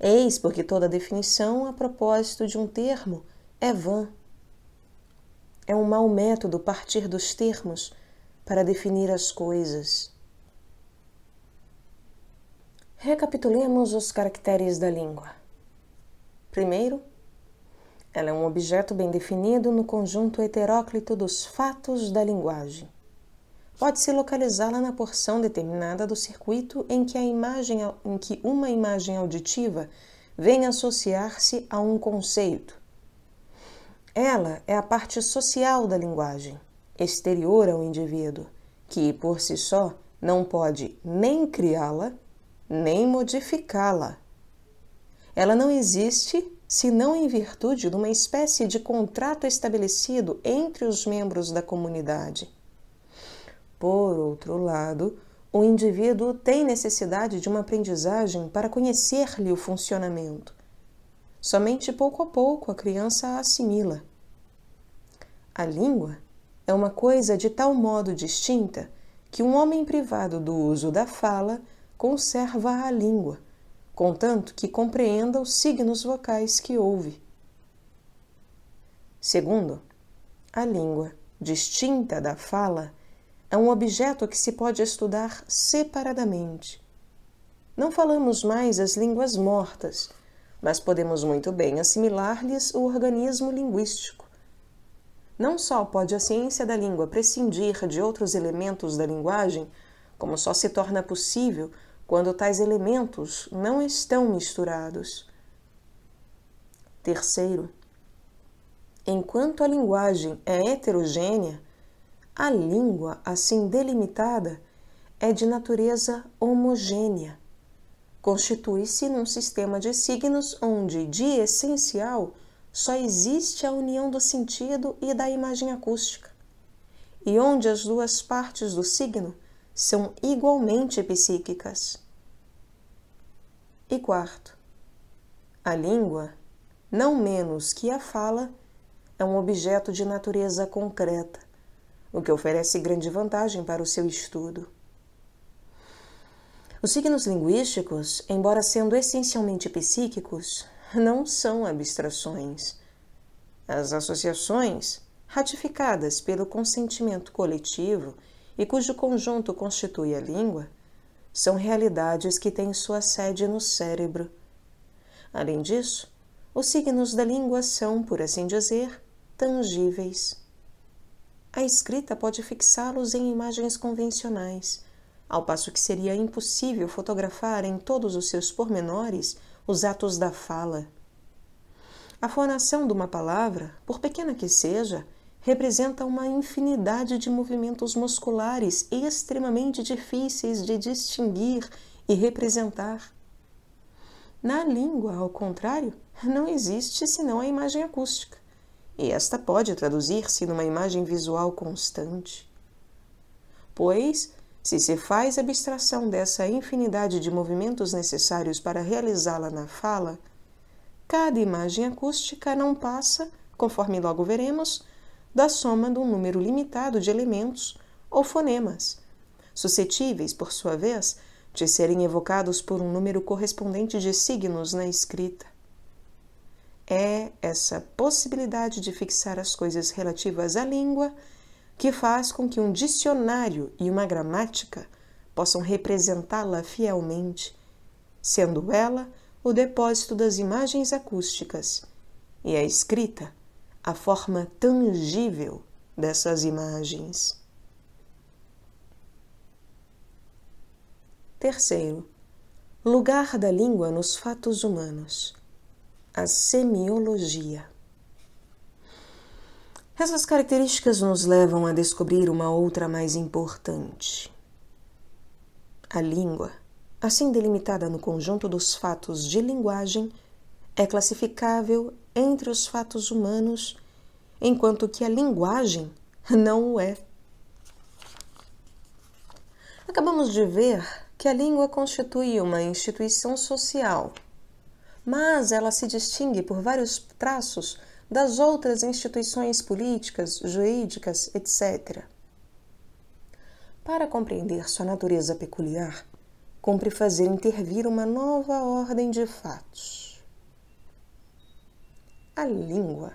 Eis porque toda definição a propósito de um termo é vã. É um mau método partir dos termos para definir as coisas. Recapitulemos os caracteres da língua. Primeiro, ela é um objeto bem definido no conjunto heteróclito dos fatos da linguagem pode-se localizá-la na porção determinada do circuito em que, a imagem, em que uma imagem auditiva vem associar-se a um conceito. Ela é a parte social da linguagem, exterior ao indivíduo, que, por si só, não pode nem criá-la, nem modificá-la. Ela não existe senão em virtude de uma espécie de contrato estabelecido entre os membros da comunidade por outro lado, o indivíduo tem necessidade de uma aprendizagem para conhecer-lhe o funcionamento. Somente pouco a pouco a criança a assimila. A língua é uma coisa de tal modo distinta que um homem privado do uso da fala conserva a língua, contanto que compreenda os signos vocais que ouve. Segundo, a língua, distinta da fala, é um objeto que se pode estudar separadamente. Não falamos mais as línguas mortas, mas podemos muito bem assimilar-lhes o organismo linguístico. Não só pode a ciência da língua prescindir de outros elementos da linguagem, como só se torna possível quando tais elementos não estão misturados. Terceiro, enquanto a linguagem é heterogênea, a língua, assim delimitada, é de natureza homogênea. Constitui-se num sistema de signos onde, de essencial, só existe a união do sentido e da imagem acústica, e onde as duas partes do signo são igualmente psíquicas. E quarto, a língua, não menos que a fala, é um objeto de natureza concreta o que oferece grande vantagem para o seu estudo. Os signos linguísticos, embora sendo essencialmente psíquicos, não são abstrações. As associações, ratificadas pelo consentimento coletivo e cujo conjunto constitui a língua, são realidades que têm sua sede no cérebro. Além disso, os signos da língua são, por assim dizer, tangíveis a escrita pode fixá-los em imagens convencionais, ao passo que seria impossível fotografar em todos os seus pormenores os atos da fala. A formação de uma palavra, por pequena que seja, representa uma infinidade de movimentos musculares extremamente difíceis de distinguir e representar. Na língua, ao contrário, não existe senão a imagem acústica e esta pode traduzir-se numa imagem visual constante. Pois, se se faz abstração dessa infinidade de movimentos necessários para realizá-la na fala, cada imagem acústica não passa, conforme logo veremos, da soma de um número limitado de elementos ou fonemas, suscetíveis, por sua vez, de serem evocados por um número correspondente de signos na escrita é essa possibilidade de fixar as coisas relativas à língua que faz com que um dicionário e uma gramática possam representá-la fielmente, sendo ela o depósito das imagens acústicas e a escrita a forma tangível dessas imagens. Terceiro, lugar da língua nos fatos humanos a semiologia. Essas características nos levam a descobrir uma outra mais importante. A língua, assim delimitada no conjunto dos fatos de linguagem, é classificável entre os fatos humanos, enquanto que a linguagem não o é. Acabamos de ver que a língua constitui uma instituição social mas ela se distingue por vários traços das outras instituições políticas, jurídicas, etc. Para compreender sua natureza peculiar, cumpre fazer intervir uma nova ordem de fatos. A língua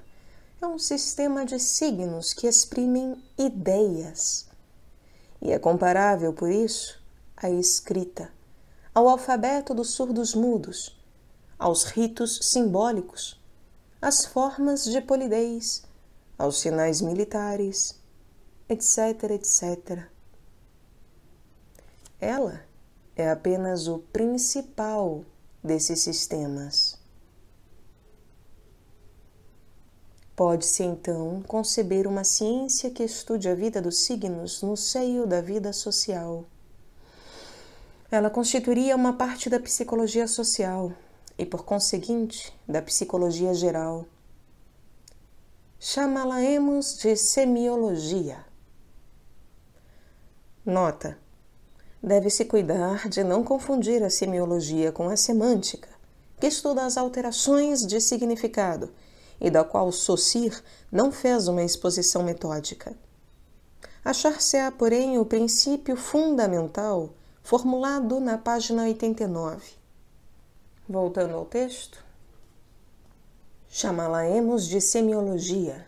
é um sistema de signos que exprimem ideias e é comparável, por isso, à escrita, ao alfabeto dos surdos mudos aos ritos simbólicos, às formas de polidez, aos sinais militares, etc, etc. Ela é apenas o principal desses sistemas. Pode-se então conceber uma ciência que estude a vida dos signos no seio da vida social. Ela constituiria uma parte da psicologia social, e, por conseguinte, da psicologia geral. Chamá-la-emos de semiologia. Nota: deve-se cuidar de não confundir a semiologia com a semântica, que estuda as alterações de significado e da qual Saussure não fez uma exposição metódica. Achar-se-á, porém, o princípio fundamental formulado na página 89 Voltando ao texto, chamá-la-emos de semiologia,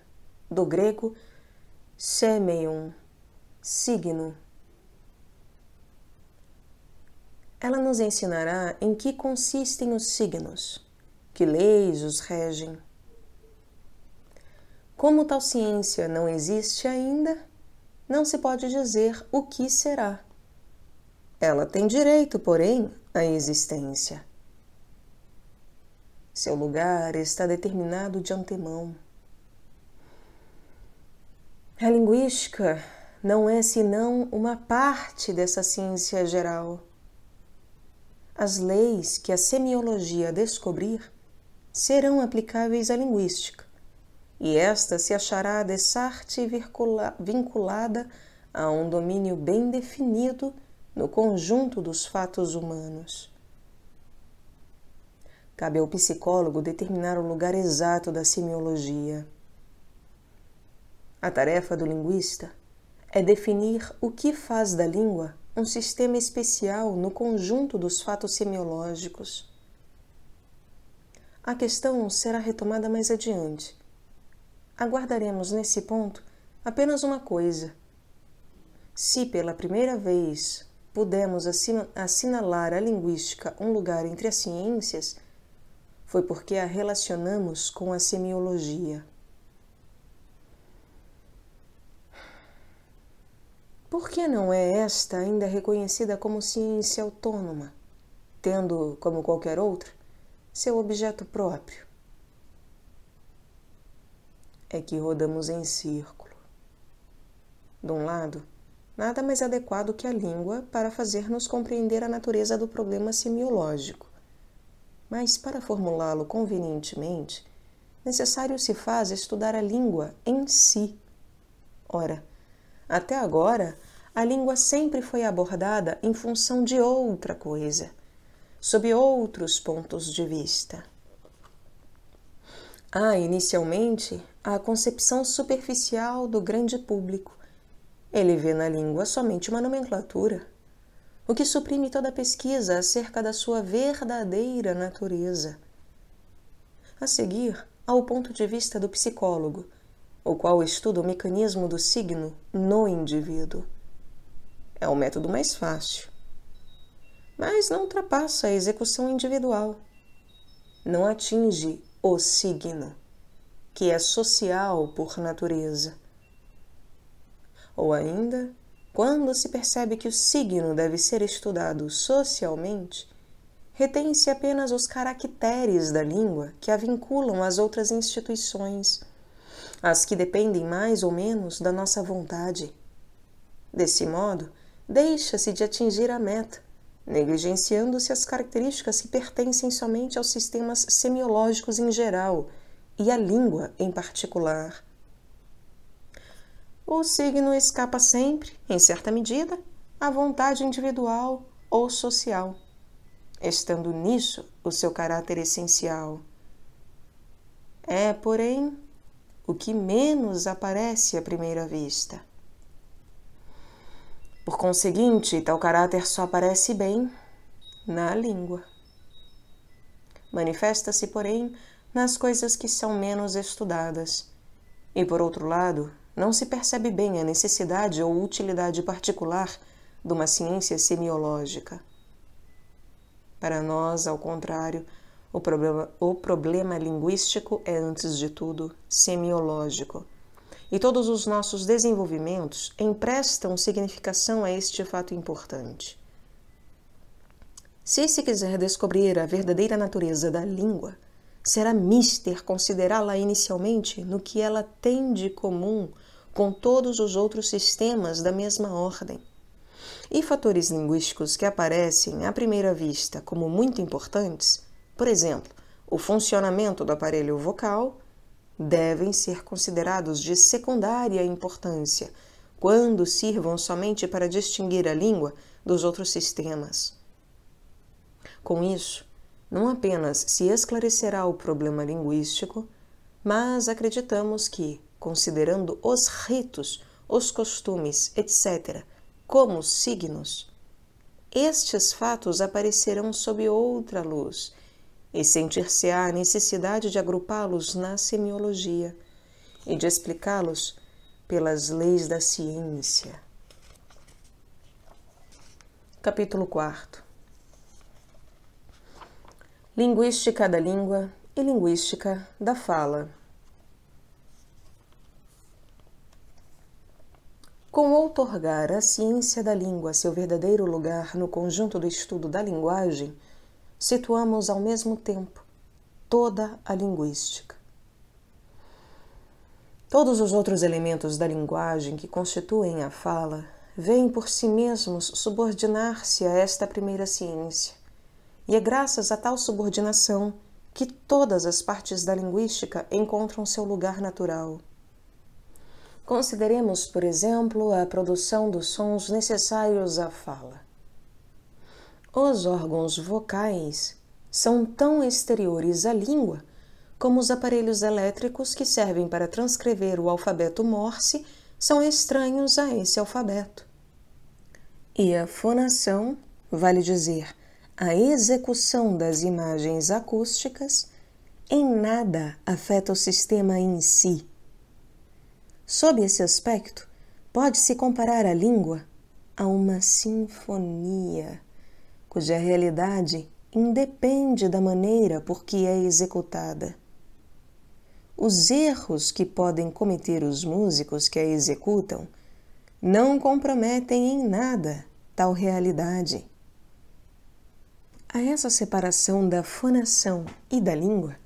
do grego semeion, signo. Ela nos ensinará em que consistem os signos, que leis os regem. Como tal ciência não existe ainda, não se pode dizer o que será. Ela tem direito, porém, à existência. Seu lugar está determinado de antemão. A linguística não é senão uma parte dessa ciência geral. As leis que a semiologia descobrir serão aplicáveis à linguística, e esta se achará a Dessarte vinculada a um domínio bem definido no conjunto dos fatos humanos. Cabe ao psicólogo determinar o lugar exato da semiologia. A tarefa do linguista é definir o que faz da língua um sistema especial no conjunto dos fatos semiológicos. A questão será retomada mais adiante. Aguardaremos nesse ponto apenas uma coisa. Se pela primeira vez pudemos assinalar à linguística um lugar entre as ciências, foi porque a relacionamos com a semiologia. Por que não é esta ainda reconhecida como ciência autônoma, tendo, como qualquer outra, seu objeto próprio? É que rodamos em círculo. De um lado, nada mais adequado que a língua para fazer-nos compreender a natureza do problema semiológico mas para formulá-lo convenientemente, necessário se faz estudar a língua em si. Ora, até agora, a língua sempre foi abordada em função de outra coisa, sob outros pontos de vista. Há, ah, inicialmente, a concepção superficial do grande público. Ele vê na língua somente uma nomenclatura o que suprime toda pesquisa acerca da sua verdadeira natureza. A seguir, ao ponto de vista do psicólogo, o qual estuda o mecanismo do signo no indivíduo. É o método mais fácil, mas não ultrapassa a execução individual. Não atinge o signo, que é social por natureza. Ou ainda, quando se percebe que o signo deve ser estudado socialmente, retém-se apenas os caracteres da língua que a vinculam às outras instituições, as que dependem mais ou menos da nossa vontade. Desse modo, deixa-se de atingir a meta, negligenciando-se as características que pertencem somente aos sistemas semiológicos em geral e à língua em particular o signo escapa sempre, em certa medida, à vontade individual ou social, estando nisso o seu caráter essencial. É, porém, o que menos aparece à primeira vista. Por conseguinte, tal caráter só aparece bem na língua. Manifesta-se, porém, nas coisas que são menos estudadas, e, por outro lado, não se percebe bem a necessidade ou utilidade particular de uma ciência semiológica. Para nós, ao contrário, o problema, o problema linguístico é, antes de tudo, semiológico. E todos os nossos desenvolvimentos emprestam significação a este fato importante. Se se quiser descobrir a verdadeira natureza da língua, será mister considerá-la inicialmente no que ela tem de comum com todos os outros sistemas da mesma ordem. E fatores linguísticos que aparecem à primeira vista como muito importantes, por exemplo, o funcionamento do aparelho vocal, devem ser considerados de secundária importância quando sirvam somente para distinguir a língua dos outros sistemas. Com isso, não apenas se esclarecerá o problema linguístico, mas acreditamos que, considerando os ritos, os costumes, etc., como signos, estes fatos aparecerão sob outra luz e sentir-se-á a necessidade de agrupá-los na semiologia e de explicá-los pelas leis da ciência. Capítulo 4 Linguística da língua e linguística da fala. com outorgar à ciência da língua seu verdadeiro lugar no conjunto do estudo da linguagem, situamos ao mesmo tempo toda a linguística. Todos os outros elementos da linguagem que constituem a fala vêm por si mesmos subordinar-se a esta primeira ciência, e é graças a tal subordinação que todas as partes da linguística encontram seu lugar natural Consideremos, por exemplo, a produção dos sons necessários à fala. Os órgãos vocais são tão exteriores à língua como os aparelhos elétricos que servem para transcrever o alfabeto Morse são estranhos a esse alfabeto. E a fonação, vale dizer, a execução das imagens acústicas, em nada afeta o sistema em si Sob esse aspecto, pode-se comparar a língua a uma sinfonia, cuja realidade independe da maneira por que é executada. Os erros que podem cometer os músicos que a executam não comprometem em nada tal realidade. A essa separação da fonação e da língua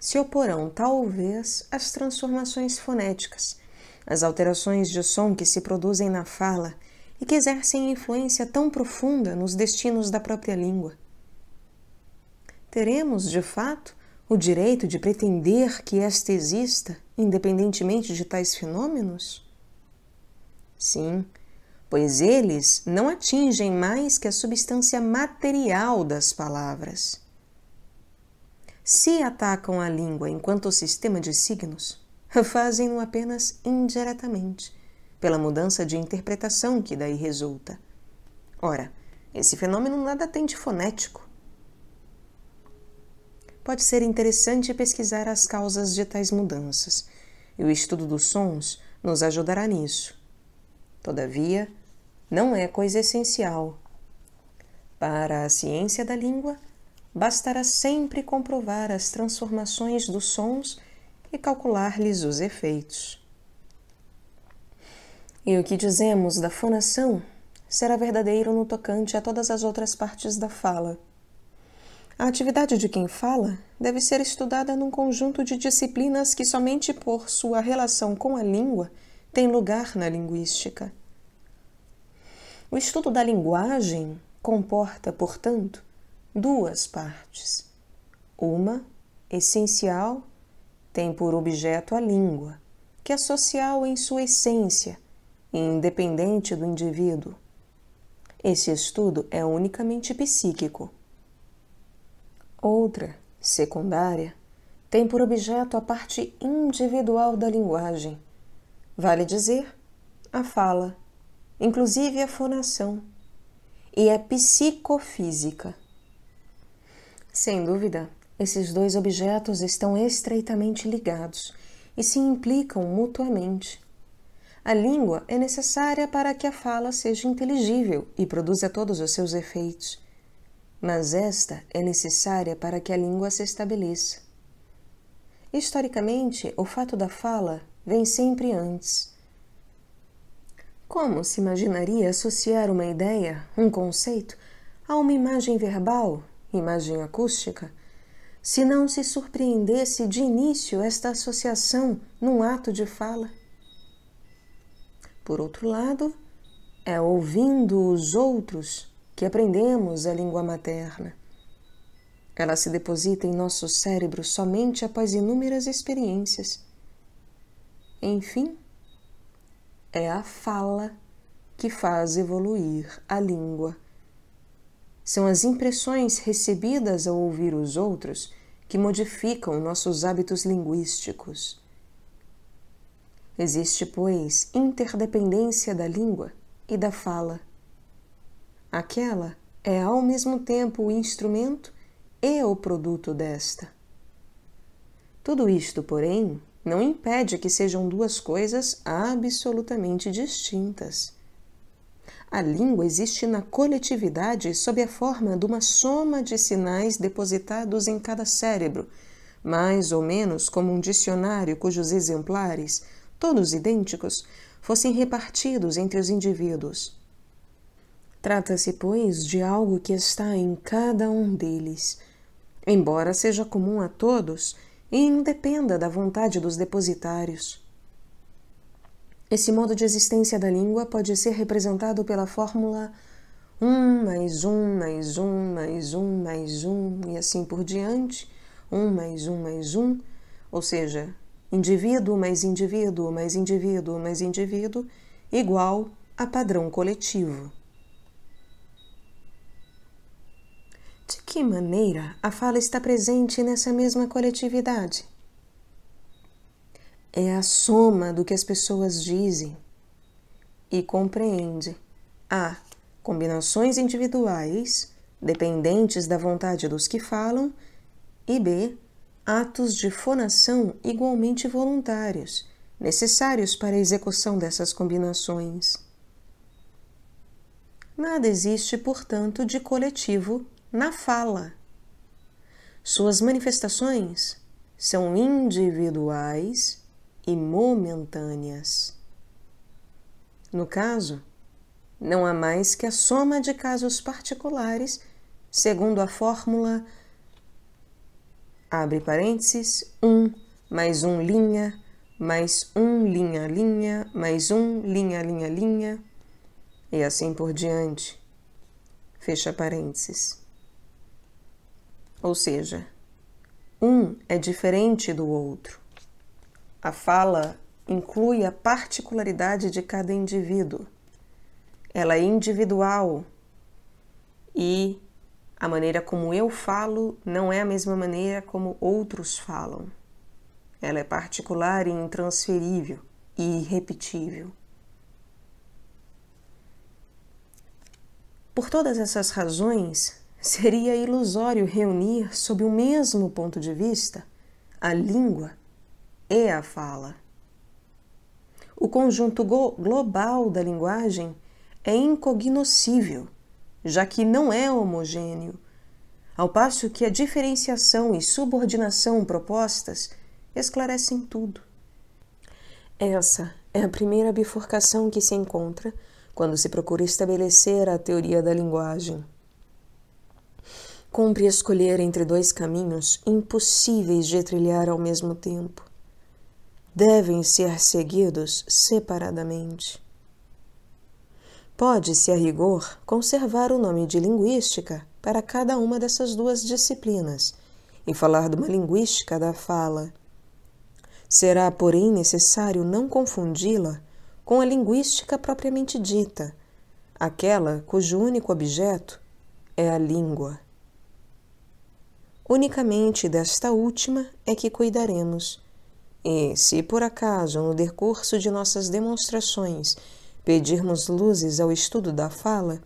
se oporão talvez as transformações fonéticas as alterações de som que se produzem na fala e que exercem influência tão profunda nos destinos da própria língua. Teremos, de fato, o direito de pretender que esta exista, independentemente de tais fenômenos? Sim, pois eles não atingem mais que a substância material das palavras. Se atacam a língua enquanto sistema de signos, fazem-no apenas indiretamente, pela mudança de interpretação que daí resulta. Ora, esse fenômeno nada tem de fonético. Pode ser interessante pesquisar as causas de tais mudanças, e o estudo dos sons nos ajudará nisso. Todavia, não é coisa essencial. Para a ciência da língua, bastará sempre comprovar as transformações dos sons e calcular-lhes os efeitos. E o que dizemos da fonação será verdadeiro no tocante a todas as outras partes da fala. A atividade de quem fala deve ser estudada num conjunto de disciplinas que, somente por sua relação com a língua, tem lugar na linguística. O estudo da linguagem comporta, portanto, duas partes: uma essencial tem por objeto a língua, que é social em sua essência independente do indivíduo. Esse estudo é unicamente psíquico. Outra, secundária, tem por objeto a parte individual da linguagem, vale dizer, a fala, inclusive a fonação, e é psicofísica. Sem dúvida, esses dois objetos estão estreitamente ligados e se implicam mutuamente. A língua é necessária para que a fala seja inteligível e produza todos os seus efeitos, mas esta é necessária para que a língua se estabeleça. Historicamente, o fato da fala vem sempre antes. Como se imaginaria associar uma ideia, um conceito, a uma imagem verbal, imagem acústica? se não se surpreendesse de início esta associação num ato de fala. Por outro lado, é ouvindo os outros que aprendemos a língua materna. Ela se deposita em nosso cérebro somente após inúmeras experiências. Enfim, é a fala que faz evoluir a língua são as impressões recebidas ao ouvir os outros que modificam nossos hábitos linguísticos. Existe, pois, interdependência da língua e da fala. Aquela é ao mesmo tempo o instrumento e o produto desta. Tudo isto, porém, não impede que sejam duas coisas absolutamente distintas. A língua existe na coletividade sob a forma de uma soma de sinais depositados em cada cérebro, mais ou menos como um dicionário cujos exemplares, todos idênticos, fossem repartidos entre os indivíduos. Trata-se, pois, de algo que está em cada um deles. Embora seja comum a todos, e independa da vontade dos depositários. Esse modo de existência da língua pode ser representado pela fórmula 1 mais 1 mais 1 mais 1 mais 1 e assim por diante, 1 mais 1 mais 1, ou seja, indivíduo mais indivíduo mais indivíduo mais indivíduo igual a padrão coletivo. De que maneira a fala está presente nessa mesma coletividade? é a soma do que as pessoas dizem e compreende a combinações individuais dependentes da vontade dos que falam e b atos de fonação igualmente voluntários necessários para a execução dessas combinações. Nada existe, portanto, de coletivo na fala. Suas manifestações são individuais e momentâneas. No caso, não há mais que a soma de casos particulares, segundo a fórmula abre parênteses 1 um, mais 1 um, linha mais 1 um, linha linha mais 1 linha linha linha e assim por diante. Fecha parênteses. Ou seja, um é diferente do outro. A fala inclui a particularidade de cada indivíduo. Ela é individual e a maneira como eu falo não é a mesma maneira como outros falam. Ela é particular e intransferível e irrepetível. Por todas essas razões, seria ilusório reunir sob o mesmo ponto de vista a língua e a fala. O conjunto global da linguagem é incognoscível, já que não é homogêneo, ao passo que a diferenciação e subordinação propostas esclarecem tudo. Essa é a primeira bifurcação que se encontra quando se procura estabelecer a teoria da linguagem. Cumpre escolher entre dois caminhos impossíveis de trilhar ao mesmo tempo devem ser seguidos separadamente. Pode-se, a rigor, conservar o nome de linguística para cada uma dessas duas disciplinas e falar de uma linguística da fala. Será, porém, necessário não confundi-la com a linguística propriamente dita, aquela cujo único objeto é a língua. Unicamente desta última é que cuidaremos e, se por acaso, no decurso de nossas demonstrações, pedirmos luzes ao estudo da fala,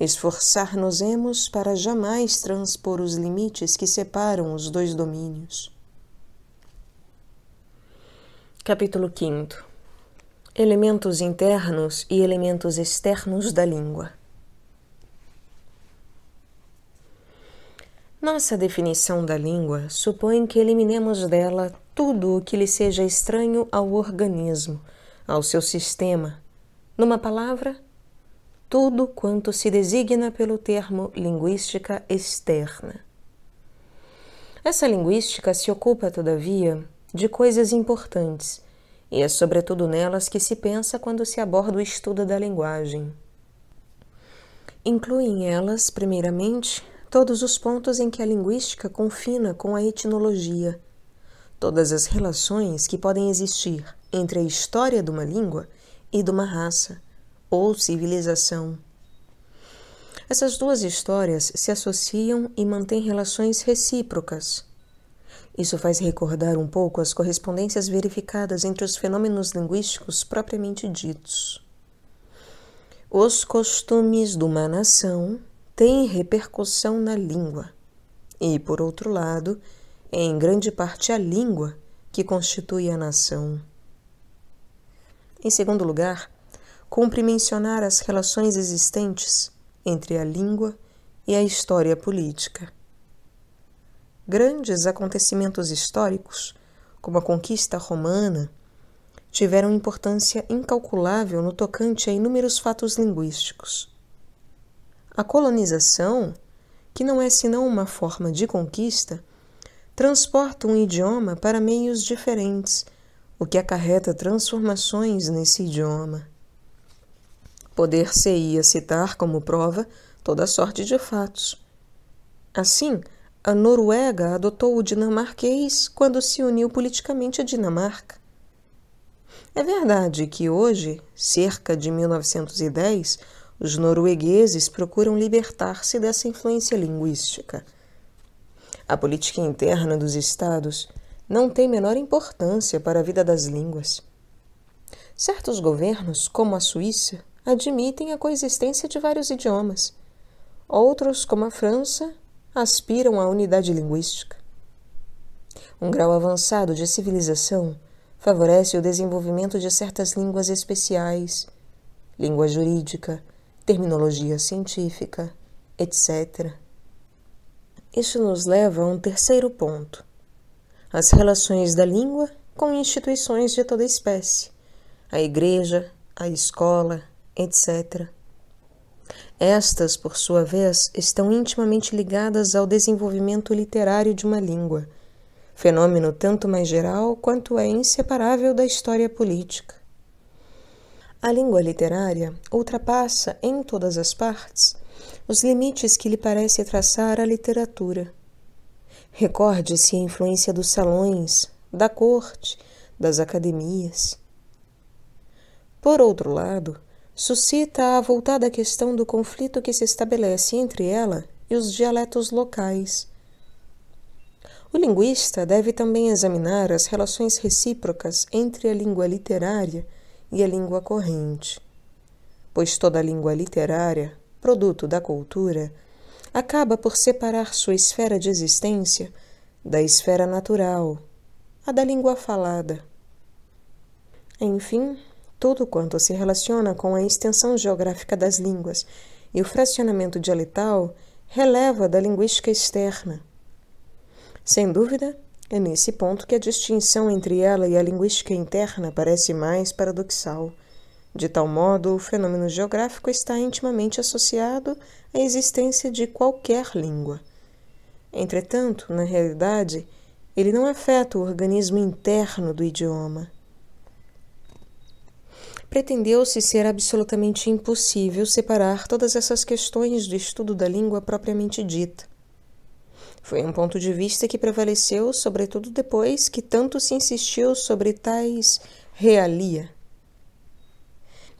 esforçar-nos-emos para jamais transpor os limites que separam os dois domínios. Capítulo 5 Elementos internos e elementos externos da língua. Nossa definição da língua supõe que eliminemos dela tudo o que lhe seja estranho ao organismo, ao seu sistema. Numa palavra, tudo quanto se designa pelo termo linguística externa. Essa linguística se ocupa, todavia, de coisas importantes, e é sobretudo nelas que se pensa quando se aborda o estudo da linguagem. Incluem elas, primeiramente, todos os pontos em que a linguística confina com a etnologia, todas as relações que podem existir entre a história de uma língua e de uma raça ou civilização. Essas duas histórias se associam e mantêm relações recíprocas. Isso faz recordar um pouco as correspondências verificadas entre os fenômenos linguísticos propriamente ditos. Os costumes de uma nação têm repercussão na língua, e, por outro lado, é em grande parte a língua que constitui a nação. Em segundo lugar, cumpre mencionar as relações existentes entre a língua e a história política. Grandes acontecimentos históricos, como a conquista romana, tiveram importância incalculável no tocante a inúmeros fatos linguísticos. A colonização, que não é senão uma forma de conquista, transporta um idioma para meios diferentes, o que acarreta transformações nesse idioma. Poder-se-ia citar como prova toda sorte de fatos. Assim, a Noruega adotou o dinamarquês quando se uniu politicamente à Dinamarca. É verdade que hoje, cerca de 1910, os noruegueses procuram libertar-se dessa influência linguística. A política interna dos Estados não tem menor importância para a vida das línguas. Certos governos, como a Suíça, admitem a coexistência de vários idiomas. Outros, como a França, aspiram à unidade linguística. Um grau avançado de civilização favorece o desenvolvimento de certas línguas especiais, língua jurídica, terminologia científica, etc. Isso nos leva a um terceiro ponto: as relações da língua com instituições de toda espécie, a igreja, a escola, etc. Estas, por sua vez, estão intimamente ligadas ao desenvolvimento literário de uma língua, fenômeno tanto mais geral quanto é inseparável da história política. A língua literária ultrapassa, em todas as partes, os limites que lhe parece traçar a literatura. Recorde-se a influência dos salões, da corte, das academias. Por outro lado, suscita a voltada questão do conflito que se estabelece entre ela e os dialetos locais. O linguista deve também examinar as relações recíprocas entre a língua literária e a língua corrente, pois toda língua literária produto da cultura, acaba por separar sua esfera de existência da esfera natural, a da língua falada. Enfim, tudo quanto se relaciona com a extensão geográfica das línguas e o fracionamento dialetal releva da linguística externa. Sem dúvida, é nesse ponto que a distinção entre ela e a linguística interna parece mais paradoxal. De tal modo, o fenômeno geográfico está intimamente associado à existência de qualquer língua. Entretanto, na realidade, ele não afeta o organismo interno do idioma. Pretendeu-se ser absolutamente impossível separar todas essas questões do estudo da língua propriamente dita. Foi um ponto de vista que prevaleceu, sobretudo depois que tanto se insistiu sobre tais realia.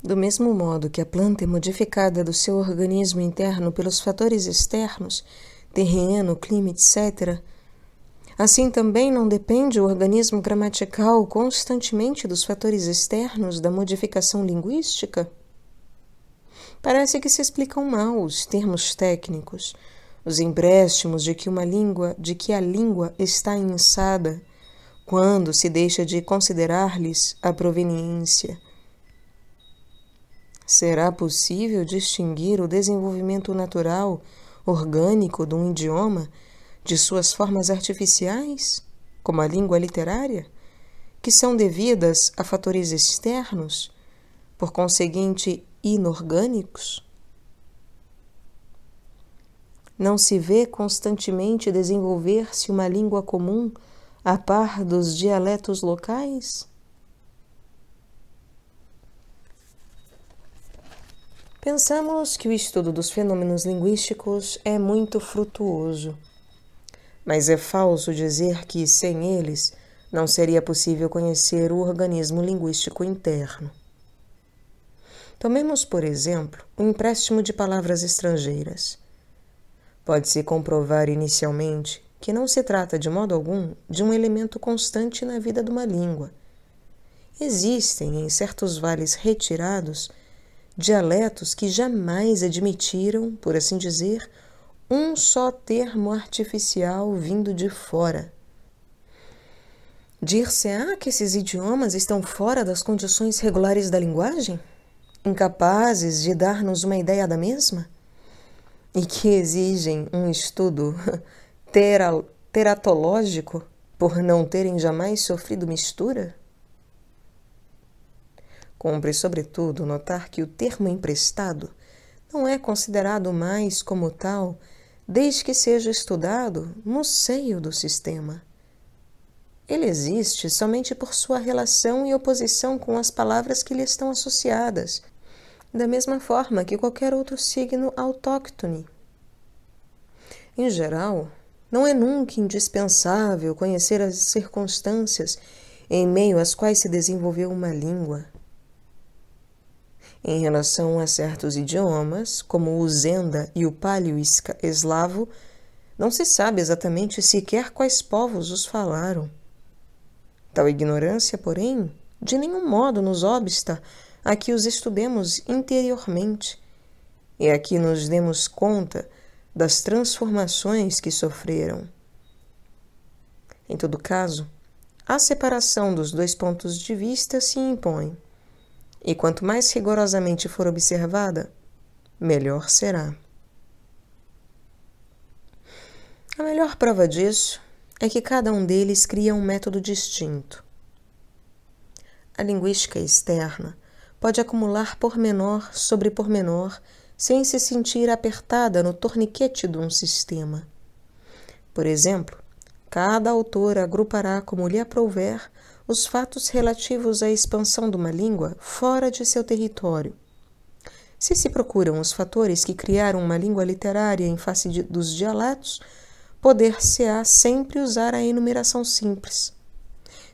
Do mesmo modo que a planta é modificada do seu organismo interno pelos fatores externos, terreno, clima, etc., assim também não depende o organismo gramatical constantemente dos fatores externos da modificação linguística? Parece que se explicam mal os termos técnicos, os empréstimos de que uma língua, de que a língua está inçada, quando se deixa de considerar-lhes a proveniência Será possível distinguir o desenvolvimento natural, orgânico de um idioma de suas formas artificiais, como a língua literária, que são devidas a fatores externos, por conseguinte inorgânicos? Não se vê constantemente desenvolver-se uma língua comum a par dos dialetos locais? Pensamos que o estudo dos fenômenos linguísticos é muito frutuoso, mas é falso dizer que, sem eles, não seria possível conhecer o organismo linguístico interno. Tomemos, por exemplo, o um empréstimo de palavras estrangeiras. Pode-se comprovar inicialmente que não se trata de modo algum de um elemento constante na vida de uma língua. Existem, em certos vales retirados, dialetos que jamais admitiram, por assim dizer, um só termo artificial vindo de fora. Dir-se-á ah, que esses idiomas estão fora das condições regulares da linguagem? Incapazes de dar-nos uma ideia da mesma? E que exigem um estudo teratológico por não terem jamais sofrido mistura? Cumpre, sobretudo, notar que o termo emprestado não é considerado mais como tal desde que seja estudado no seio do sistema. Ele existe somente por sua relação e oposição com as palavras que lhe estão associadas, da mesma forma que qualquer outro signo autóctone. Em geral, não é nunca indispensável conhecer as circunstâncias em meio às quais se desenvolveu uma língua. Em relação a certos idiomas, como o Zenda e o Palio eslavo, não se sabe exatamente sequer quais povos os falaram. Tal ignorância, porém, de nenhum modo nos obsta a que os estudemos interiormente e a que nos demos conta das transformações que sofreram. Em todo caso, a separação dos dois pontos de vista se impõe e quanto mais rigorosamente for observada, melhor será. A melhor prova disso é que cada um deles cria um método distinto. A linguística externa pode acumular pormenor sobre pormenor sem se sentir apertada no torniquete de um sistema. Por exemplo, cada autor agrupará como lhe aprouver os fatos relativos à expansão de uma língua fora de seu território. Se se procuram os fatores que criaram uma língua literária em face de, dos dialetos, poder-se-á sempre usar a enumeração simples.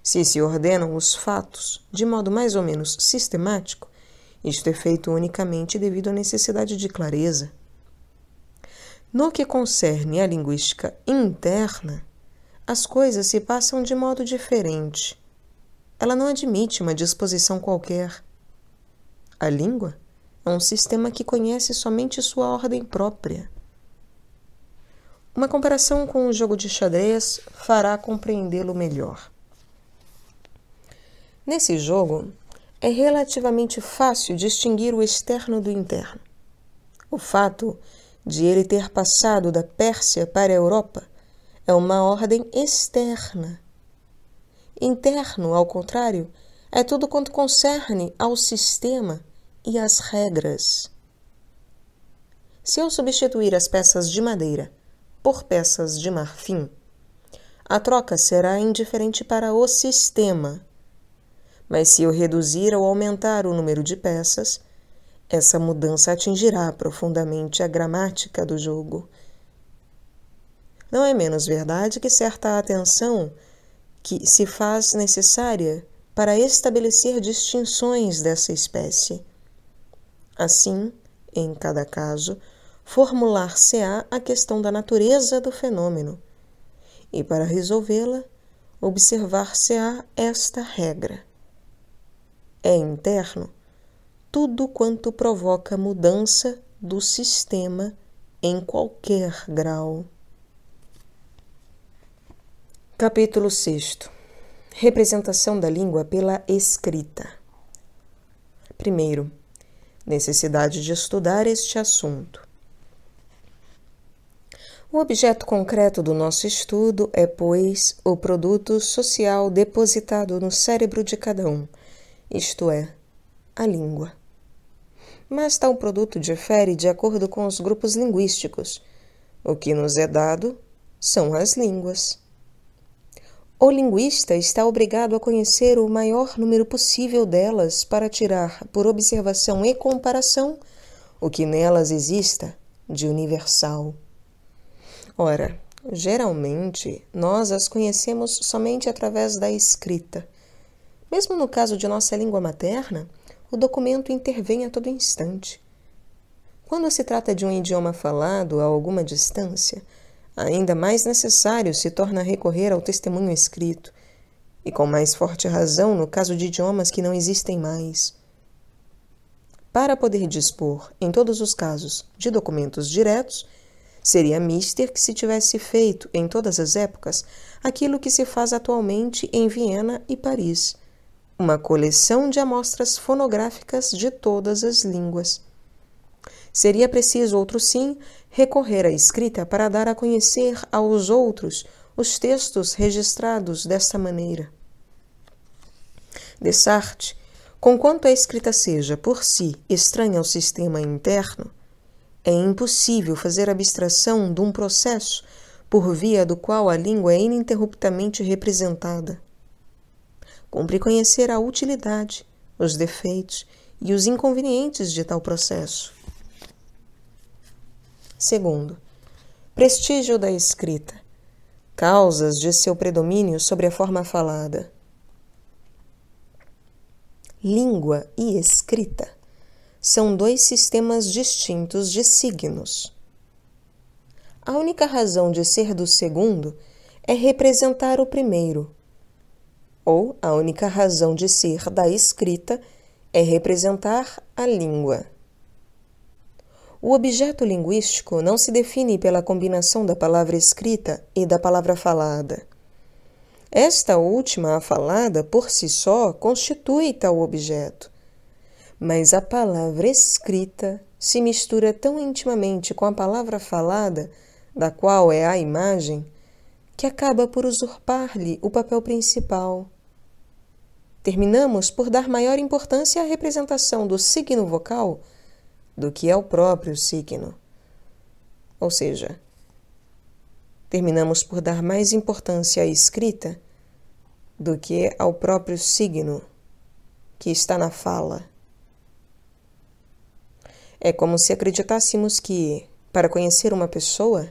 Se se ordenam os fatos de modo mais ou menos sistemático, isto é feito unicamente devido à necessidade de clareza. No que concerne à linguística interna, as coisas se passam de modo diferente. Ela não admite uma disposição qualquer. A língua é um sistema que conhece somente sua ordem própria. Uma comparação com o jogo de xadrez fará compreendê-lo melhor. Nesse jogo, é relativamente fácil distinguir o externo do interno. O fato de ele ter passado da Pérsia para a Europa é uma ordem externa Interno, ao contrário, é tudo quanto concerne ao sistema e às regras. Se eu substituir as peças de madeira por peças de marfim, a troca será indiferente para o sistema. Mas se eu reduzir ou aumentar o número de peças, essa mudança atingirá profundamente a gramática do jogo. Não é menos verdade que certa atenção que se faz necessária para estabelecer distinções dessa espécie. Assim, em cada caso, formular-se-á a questão da natureza do fenômeno, e para resolvê-la, observar-se-á esta regra: é interno tudo quanto provoca mudança do sistema em qualquer grau. Capítulo 6 Representação da língua pela escrita. Primeiro, necessidade de estudar este assunto. O objeto concreto do nosso estudo é, pois, o produto social depositado no cérebro de cada um, isto é, a língua. Mas tal produto difere de acordo com os grupos linguísticos. O que nos é dado são as línguas. O linguista está obrigado a conhecer o maior número possível delas para tirar, por observação e comparação, o que nelas exista de universal. Ora, geralmente nós as conhecemos somente através da escrita. Mesmo no caso de nossa língua materna, o documento intervém a todo instante. Quando se trata de um idioma falado a alguma distância, ainda mais necessário se torna recorrer ao testemunho escrito, e com mais forte razão no caso de idiomas que não existem mais. Para poder dispor, em todos os casos, de documentos diretos, seria mister que se tivesse feito, em todas as épocas, aquilo que se faz atualmente em Viena e Paris, uma coleção de amostras fonográficas de todas as línguas. Seria preciso outro sim recorrer à escrita para dar a conhecer aos outros os textos registrados desta maneira. Descartes, conquanto a escrita seja por si estranha ao sistema interno, é impossível fazer abstração de um processo por via do qual a língua é ininterruptamente representada. Cumpre conhecer a utilidade, os defeitos e os inconvenientes de tal processo. Segundo, prestígio da escrita, causas de seu predomínio sobre a forma falada. Língua e escrita são dois sistemas distintos de signos. A única razão de ser do segundo é representar o primeiro, ou a única razão de ser da escrita é representar a língua. O objeto linguístico não se define pela combinação da palavra escrita e da palavra falada. Esta última, a falada, por si só, constitui tal objeto. Mas a palavra escrita se mistura tão intimamente com a palavra falada, da qual é a imagem, que acaba por usurpar-lhe o papel principal. Terminamos por dar maior importância à representação do signo vocal do que é o próprio signo. Ou seja, terminamos por dar mais importância à escrita do que ao próprio signo que está na fala. É como se acreditássemos que, para conhecer uma pessoa,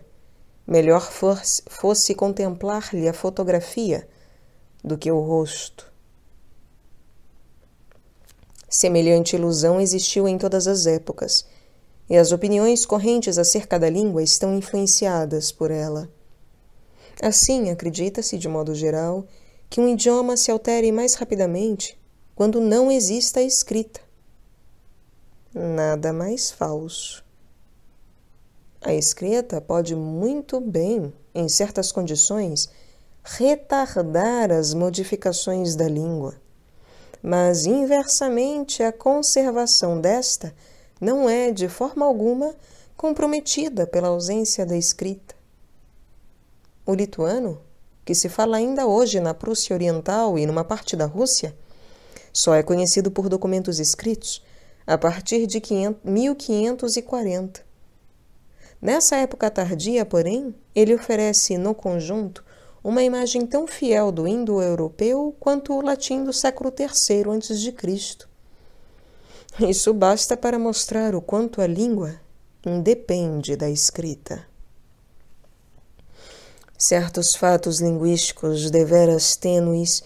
melhor fosse contemplar-lhe a fotografia do que o rosto. Semelhante ilusão existiu em todas as épocas, e as opiniões correntes acerca da língua estão influenciadas por ela. Assim, acredita-se, de modo geral, que um idioma se altere mais rapidamente quando não exista a escrita. Nada mais falso. A escrita pode muito bem, em certas condições, retardar as modificações da língua mas inversamente a conservação desta não é de forma alguma comprometida pela ausência da escrita. O lituano, que se fala ainda hoje na Prússia Oriental e numa parte da Rússia, só é conhecido por documentos escritos a partir de 1540. Nessa época tardia, porém, ele oferece no conjunto uma imagem tão fiel do indo-europeu quanto o latim do século III a.C. Isso basta para mostrar o quanto a língua independe da escrita. Certos fatos linguísticos deveras tênues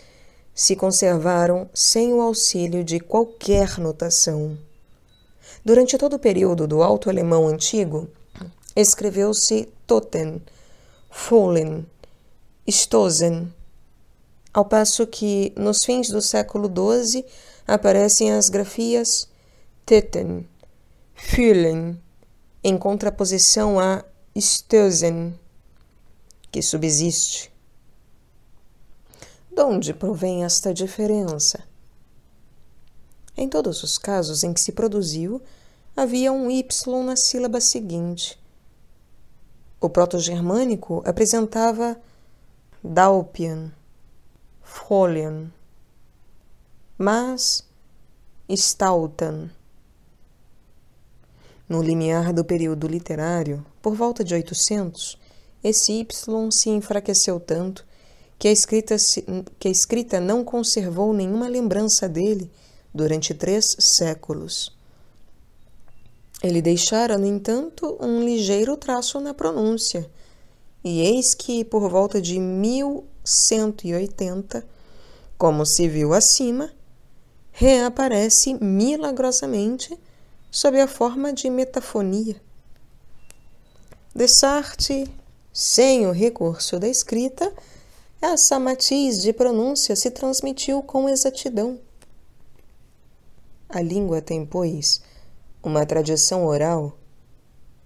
se conservaram sem o auxílio de qualquer notação. Durante todo o período do Alto Alemão Antigo, escreveu-se Toten, Fohlen, Stosen, ao passo que nos fins do século XII aparecem as grafias Teten, Fühlen, em contraposição a Stosen, que subsiste. De onde provém esta diferença? Em todos os casos em que se produziu, havia um Y na sílaba seguinte. O proto-germânico apresentava daupian, folian, mas stautan. No limiar do período literário, por volta de 800, esse Y se enfraqueceu tanto que a escrita, se, que a escrita não conservou nenhuma lembrança dele durante três séculos. Ele deixara, no entanto, um ligeiro traço na pronúncia, e eis que, por volta de 1180, como se viu acima, reaparece milagrosamente sob a forma de metafonia. Descartes, sem o recurso da escrita, essa matiz de pronúncia se transmitiu com exatidão. A língua tem, pois, uma tradição oral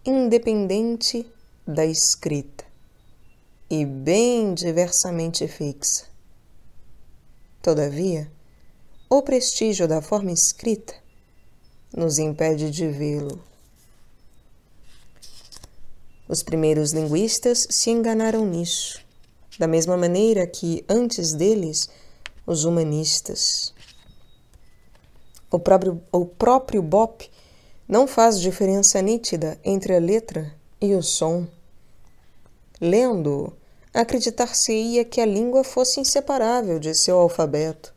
independente da escrita e bem diversamente fixa. Todavia, o prestígio da forma escrita nos impede de vê-lo. Os primeiros linguistas se enganaram nisso, da mesma maneira que, antes deles, os humanistas. O próprio, o próprio Bop não faz diferença nítida entre a letra e o som. Lendo-o, acreditar-se-ia é que a língua fosse inseparável de seu alfabeto.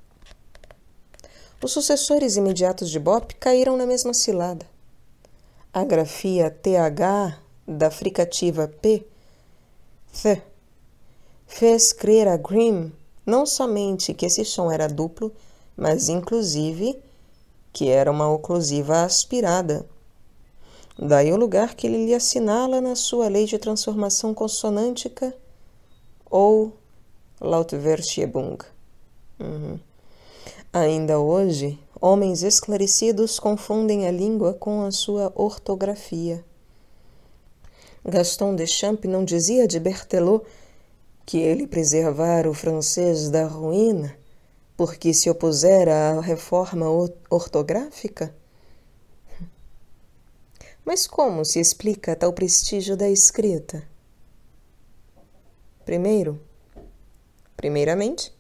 Os sucessores imediatos de Bop caíram na mesma cilada. A grafia TH da fricativa P, th, fez crer a Grimm não somente que esse som era duplo, mas inclusive que era uma oclusiva aspirada. Daí o lugar que ele lhe assinala na sua lei de transformação consonântica ou Lautverschiebung. Uhum. Ainda hoje, homens esclarecidos confundem a língua com a sua ortografia. Gaston Deschamps não dizia de Berthelot que ele preservara o francês da ruína porque se opusera à reforma ortográfica? Mas como se explica tal prestígio da escrita? Primeiro, primeiramente,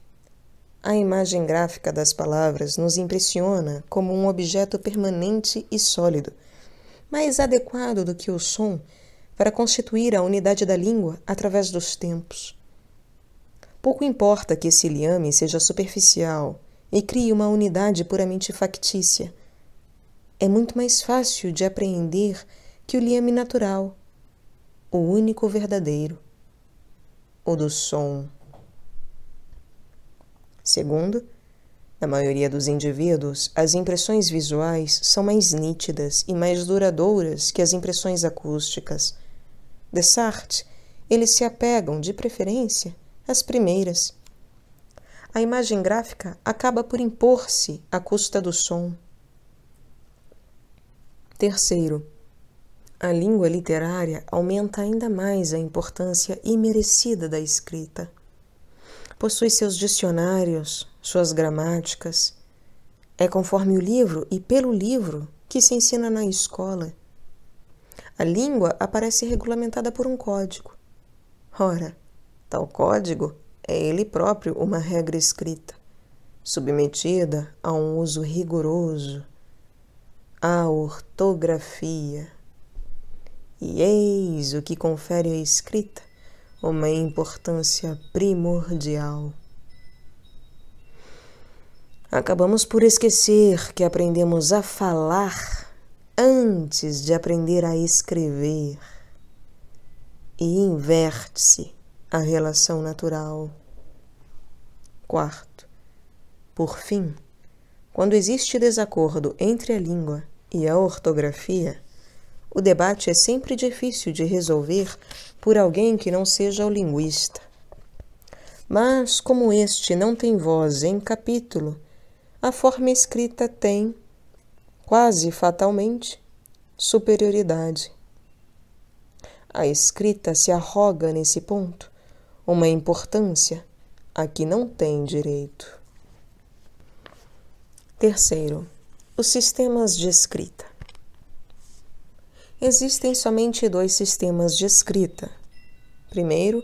a imagem gráfica das palavras nos impressiona como um objeto permanente e sólido, mais adequado do que o som para constituir a unidade da língua através dos tempos. Pouco importa que esse liame seja superficial e crie uma unidade puramente factícia. É muito mais fácil de apreender que o liame natural, o único verdadeiro ou do som. Segundo, na maioria dos indivíduos, as impressões visuais são mais nítidas e mais duradouras que as impressões acústicas. Dessarte, eles se apegam, de preferência, às primeiras. A imagem gráfica acaba por impor-se à custa do som. Terceiro, a língua literária aumenta ainda mais a importância imerecida da escrita. Possui seus dicionários, suas gramáticas. É conforme o livro e pelo livro que se ensina na escola. A língua aparece regulamentada por um código. Ora, tal código é ele próprio uma regra escrita, submetida a um uso rigoroso, A ortografia e eis o que confere à escrita uma importância primordial. Acabamos por esquecer que aprendemos a falar antes de aprender a escrever, e inverte-se a relação natural. Quarto, por fim, quando existe desacordo entre a língua e a ortografia, o debate é sempre difícil de resolver por alguém que não seja o linguista. Mas, como este não tem voz em capítulo, a forma escrita tem, quase fatalmente, superioridade. A escrita se arroga nesse ponto uma importância a que não tem direito. Terceiro, os sistemas de escrita existem somente dois sistemas de escrita. Primeiro,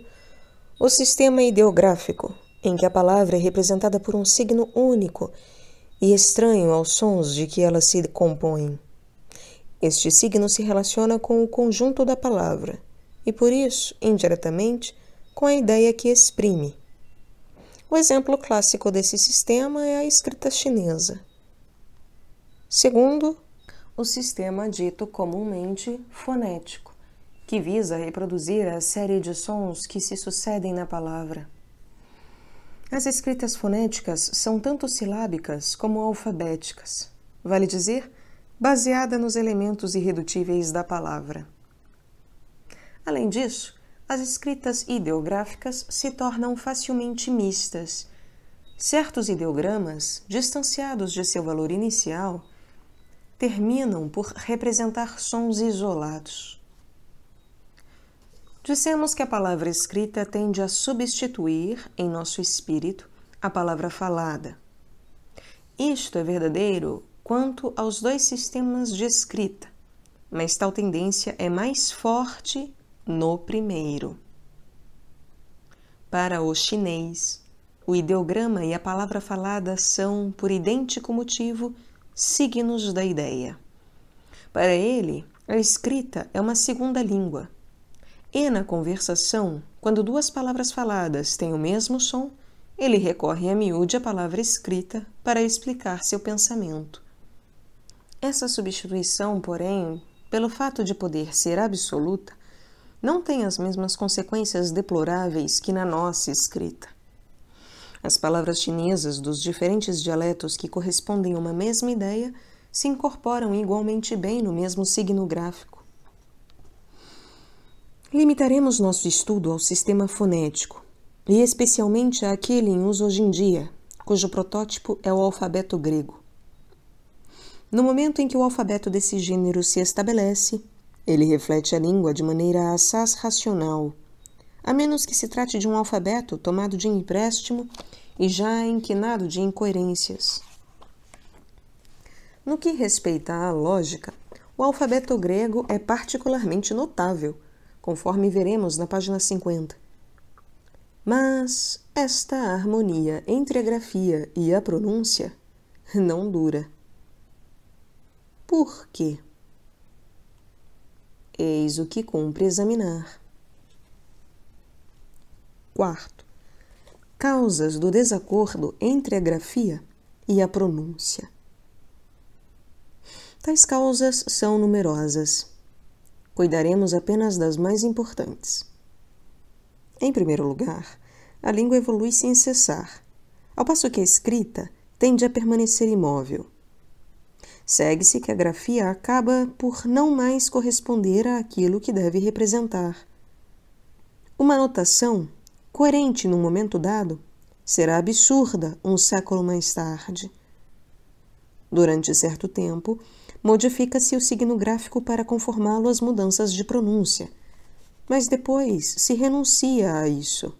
o sistema ideográfico, em que a palavra é representada por um signo único e estranho aos sons de que ela se compõe. Este signo se relaciona com o conjunto da palavra e, por isso, indiretamente, com a ideia que exprime. O exemplo clássico desse sistema é a escrita chinesa. Segundo, o sistema dito comumente fonético, que visa reproduzir a série de sons que se sucedem na palavra. As escritas fonéticas são tanto silábicas como alfabéticas, vale dizer, baseada nos elementos irredutíveis da palavra. Além disso, as escritas ideográficas se tornam facilmente mistas. Certos ideogramas, distanciados de seu valor inicial, terminam por representar sons isolados. Dissemos que a palavra escrita tende a substituir, em nosso espírito, a palavra falada. Isto é verdadeiro quanto aos dois sistemas de escrita, mas tal tendência é mais forte no primeiro. Para o chinês, o ideograma e a palavra falada são, por idêntico motivo, signos da ideia. Para ele, a escrita é uma segunda língua. E na conversação, quando duas palavras faladas têm o mesmo som, ele recorre a miúde à palavra escrita para explicar seu pensamento. Essa substituição, porém, pelo fato de poder ser absoluta, não tem as mesmas consequências deploráveis que na nossa escrita. As palavras chinesas dos diferentes dialetos que correspondem a uma mesma ideia se incorporam igualmente bem no mesmo signo gráfico. Limitaremos nosso estudo ao sistema fonético, e especialmente àquele em uso hoje em dia, cujo protótipo é o alfabeto grego. No momento em que o alfabeto desse gênero se estabelece, ele reflete a língua de maneira assaz racional, a menos que se trate de um alfabeto tomado de empréstimo e já inquinado de incoerências. No que respeita à lógica, o alfabeto grego é particularmente notável, conforme veremos na página 50. Mas esta harmonia entre a grafia e a pronúncia não dura. Por quê? Eis o que cumpre examinar. Quarto, causas do desacordo entre a grafia e a pronúncia. Tais causas são numerosas. Cuidaremos apenas das mais importantes. Em primeiro lugar, a língua evolui sem cessar, ao passo que a escrita tende a permanecer imóvel. Segue-se que a grafia acaba por não mais corresponder àquilo que deve representar. Uma notação coerente num momento dado, será absurda um século mais tarde. Durante certo tempo, modifica-se o signo gráfico para conformá-lo às mudanças de pronúncia, mas depois se renuncia a isso.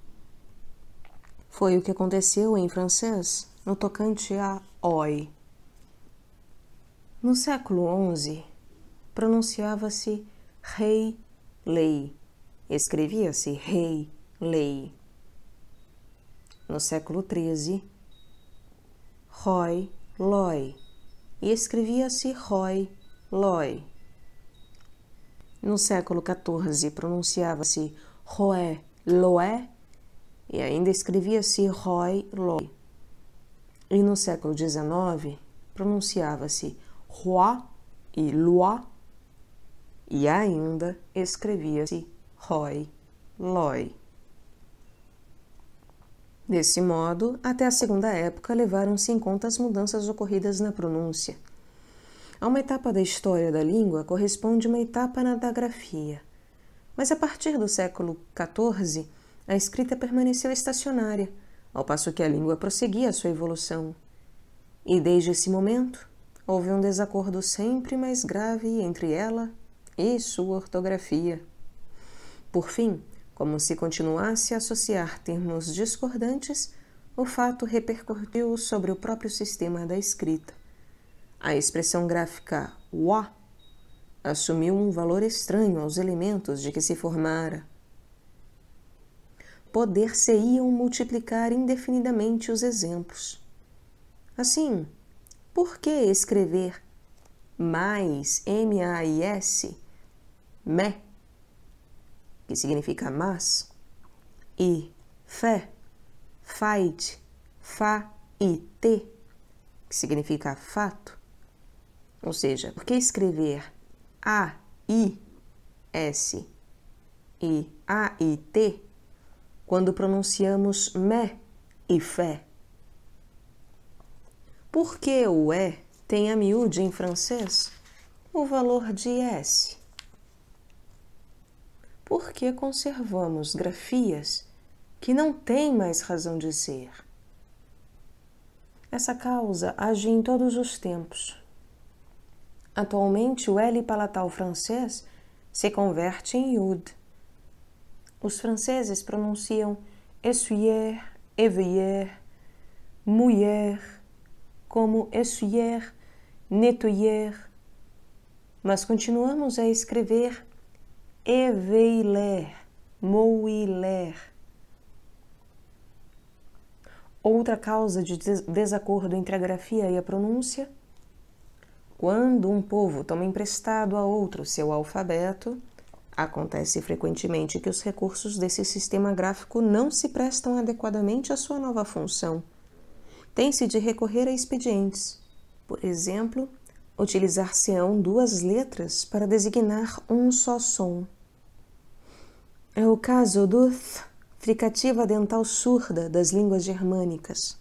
Foi o que aconteceu em francês no tocante a OI. No século XI, pronunciava-se rei-lei, escrevia-se rei-lei no século XIII, Roy Loy, e escrevia-se Roy Loy. No século XIV pronunciava-se Roé Loé e ainda escrevia-se Roy Loy. E no século XIX pronunciava-se Roi e e ainda escrevia-se Roy Loy. Desse modo, até a segunda época levaram-se em conta as mudanças ocorridas na pronúncia. A uma etapa da história da língua corresponde uma etapa na da grafia. Mas a partir do século XIV, a escrita permaneceu estacionária, ao passo que a língua prosseguia a sua evolução. E desde esse momento, houve um desacordo sempre mais grave entre ela e sua ortografia. Por fim, como se continuasse a associar termos discordantes, o fato repercutiu sobre o próprio sistema da escrita. A expressão gráfica wa assumiu um valor estranho aos elementos de que se formara. Poder-se-iam multiplicar indefinidamente os exemplos. Assim, por que escrever mais M-A-I-S, me, que significa mas, e fé, fait, fa e te, que significa fato. Ou seja, por que escrever a i s e a i t quando pronunciamos me e fé? Por que o e tem a miúde em francês o valor de s? porque conservamos grafias que não têm mais razão de ser. Essa causa age em todos os tempos. Atualmente, o L palatal francês se converte em Yud. Os franceses pronunciam essuyer, éveiller, mouiller, como essuyer, nettoyer, mas continuamos a escrever Eveiler, Mouiler. Outra causa de desacordo entre a grafia e a pronúncia? Quando um povo toma emprestado a outro seu alfabeto, acontece frequentemente que os recursos desse sistema gráfico não se prestam adequadamente à sua nova função. Tem-se de recorrer a expedientes, por exemplo, utilizar-se-ão duas letras para designar um só som. É o caso do th, fricativa dental surda das línguas germânicas.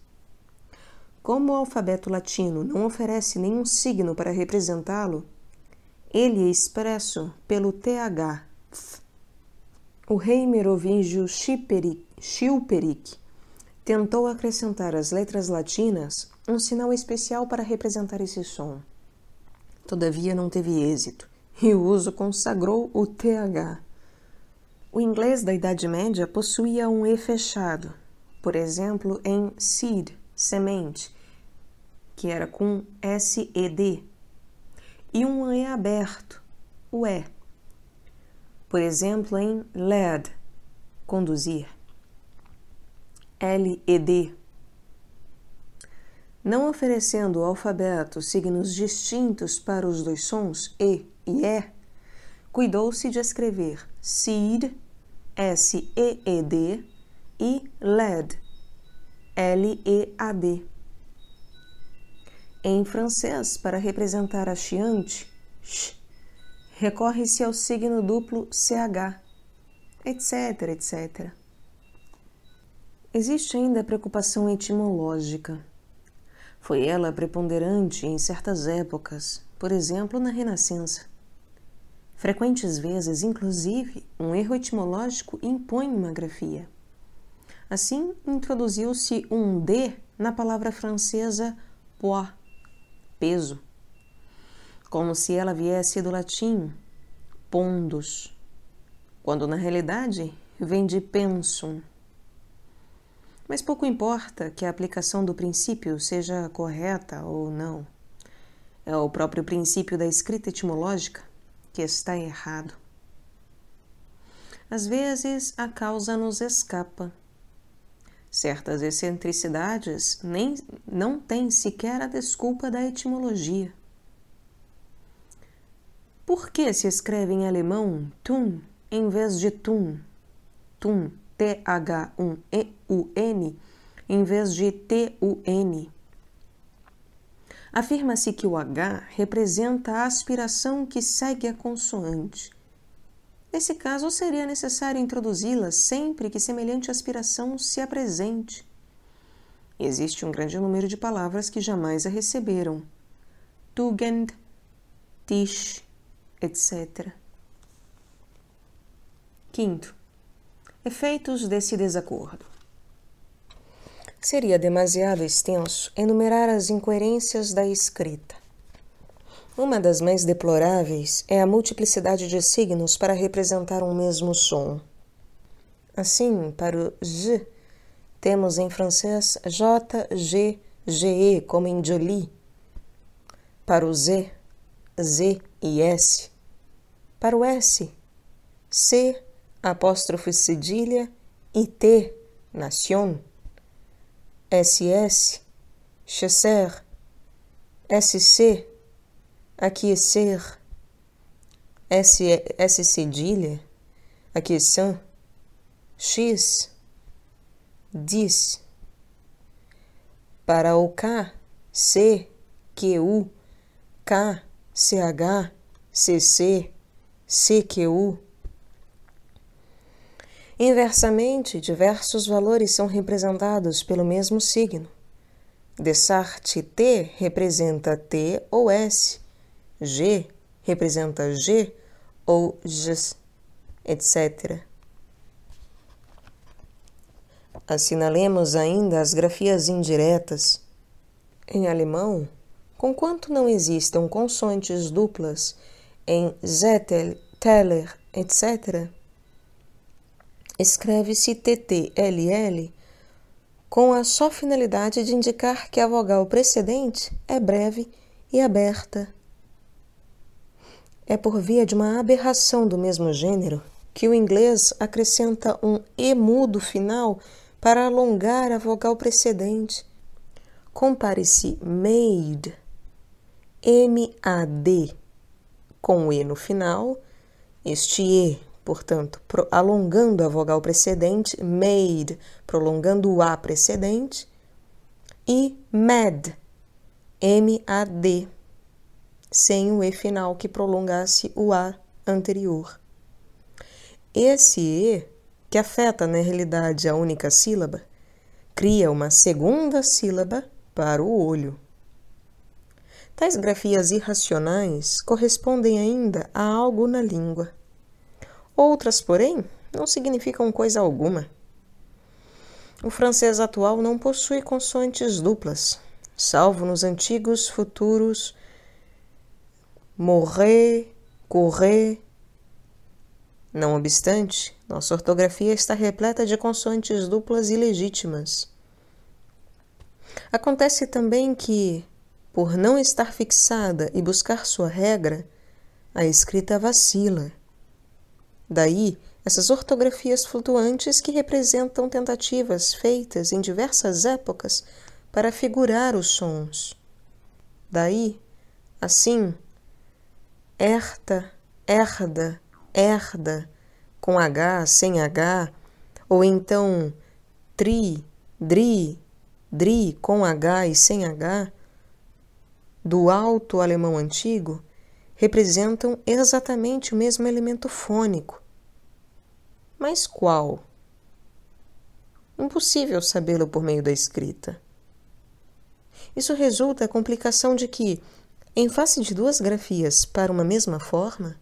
Como o alfabeto latino não oferece nenhum signo para representá-lo, ele é expresso pelo TH. Th. O rei merovingio Chilperic tentou acrescentar às letras latinas um sinal especial para representar esse som. Todavia, não teve êxito e o uso consagrou o TH. O inglês da Idade Média possuía um E fechado, por exemplo, em seed, semente, que era com SED, e um E aberto, o E. Por exemplo, em led, conduzir, LED, não oferecendo o alfabeto signos distintos para os dois sons e e é, cuidou-se de escrever seed, S-E-E-D, e led, L-E-A-D. Em francês, para representar a chiante, recorre-se ao signo duplo CH, etc, etc. Existe ainda a preocupação etimológica. Foi ela preponderante em certas épocas, por exemplo, na Renascença. Frequentes vezes, inclusive, um erro etimológico impõe uma grafia. Assim, introduziu-se um D na palavra francesa poids, peso, como se ela viesse do latim pondus, quando na realidade vem de pensum, mas pouco importa que a aplicação do princípio seja correta ou não. É o próprio princípio da escrita etimológica que está errado. Às vezes a causa nos escapa. Certas excentricidades nem, não têm sequer a desculpa da etimologia. Por que se escreve em alemão tun em vez de tun? tun T-H-U-N em vez de TUN. Afirma-se que o H representa a aspiração que segue a consoante. Nesse caso, seria necessário introduzi-la sempre que semelhante aspiração se apresente. Existe um grande número de palavras que jamais a receberam. Tugend, Tisch, etc. Quinto, Efeitos desse desacordo. Seria demasiado extenso enumerar as incoerências da escrita. Uma das mais deploráveis é a multiplicidade de signos para representar um mesmo som. Assim, para o J, temos em francês J, G, GE, como em Jolie. Para o Z, Z e S. Para o S, C, apóstrofe cedilha, IT, Nación, SS, Chesser, SC, Aquecer, S, S cedilha, Aqueçam, X, Diz, para o K, C, QU, K, CH, CC, CQU, Inversamente, diversos valores são representados pelo mesmo signo. Desarte T representa T ou S, G representa G ou J, etc. Assinalemos ainda as grafias indiretas. Em alemão, conquanto não existam consoantes duplas em Zettel, Teller, etc., escreve-se TTLL com a só finalidade de indicar que a vogal precedente é breve e aberta. É por via de uma aberração do mesmo gênero que o inglês acrescenta um e mudo final para alongar a vogal precedente. Compare-se made, M-A-D, com o e no final, este e Portanto, alongando a vogal precedente, made, prolongando o A precedente, e mad, M-A-D, sem o E final que prolongasse o A anterior. Esse E, que afeta na realidade a única sílaba, cria uma segunda sílaba para o olho. Tais grafias irracionais correspondem ainda a algo na língua. Outras, porém, não significam coisa alguma. O francês atual não possui consoantes duplas, salvo nos antigos futuros morrer, correr. Não obstante, nossa ortografia está repleta de consoantes duplas ilegítimas. Acontece também que, por não estar fixada e buscar sua regra, a escrita vacila. Daí, essas ortografias flutuantes que representam tentativas feitas em diversas épocas para figurar os sons. Daí, assim, herta, herda, herda, com H, sem H, ou então tri, dri, dri, com H e sem H, do alto alemão antigo, representam exatamente o mesmo elemento fônico. Mas qual? Impossível sabê-lo por meio da escrita. Isso resulta a complicação de que, em face de duas grafias para uma mesma forma,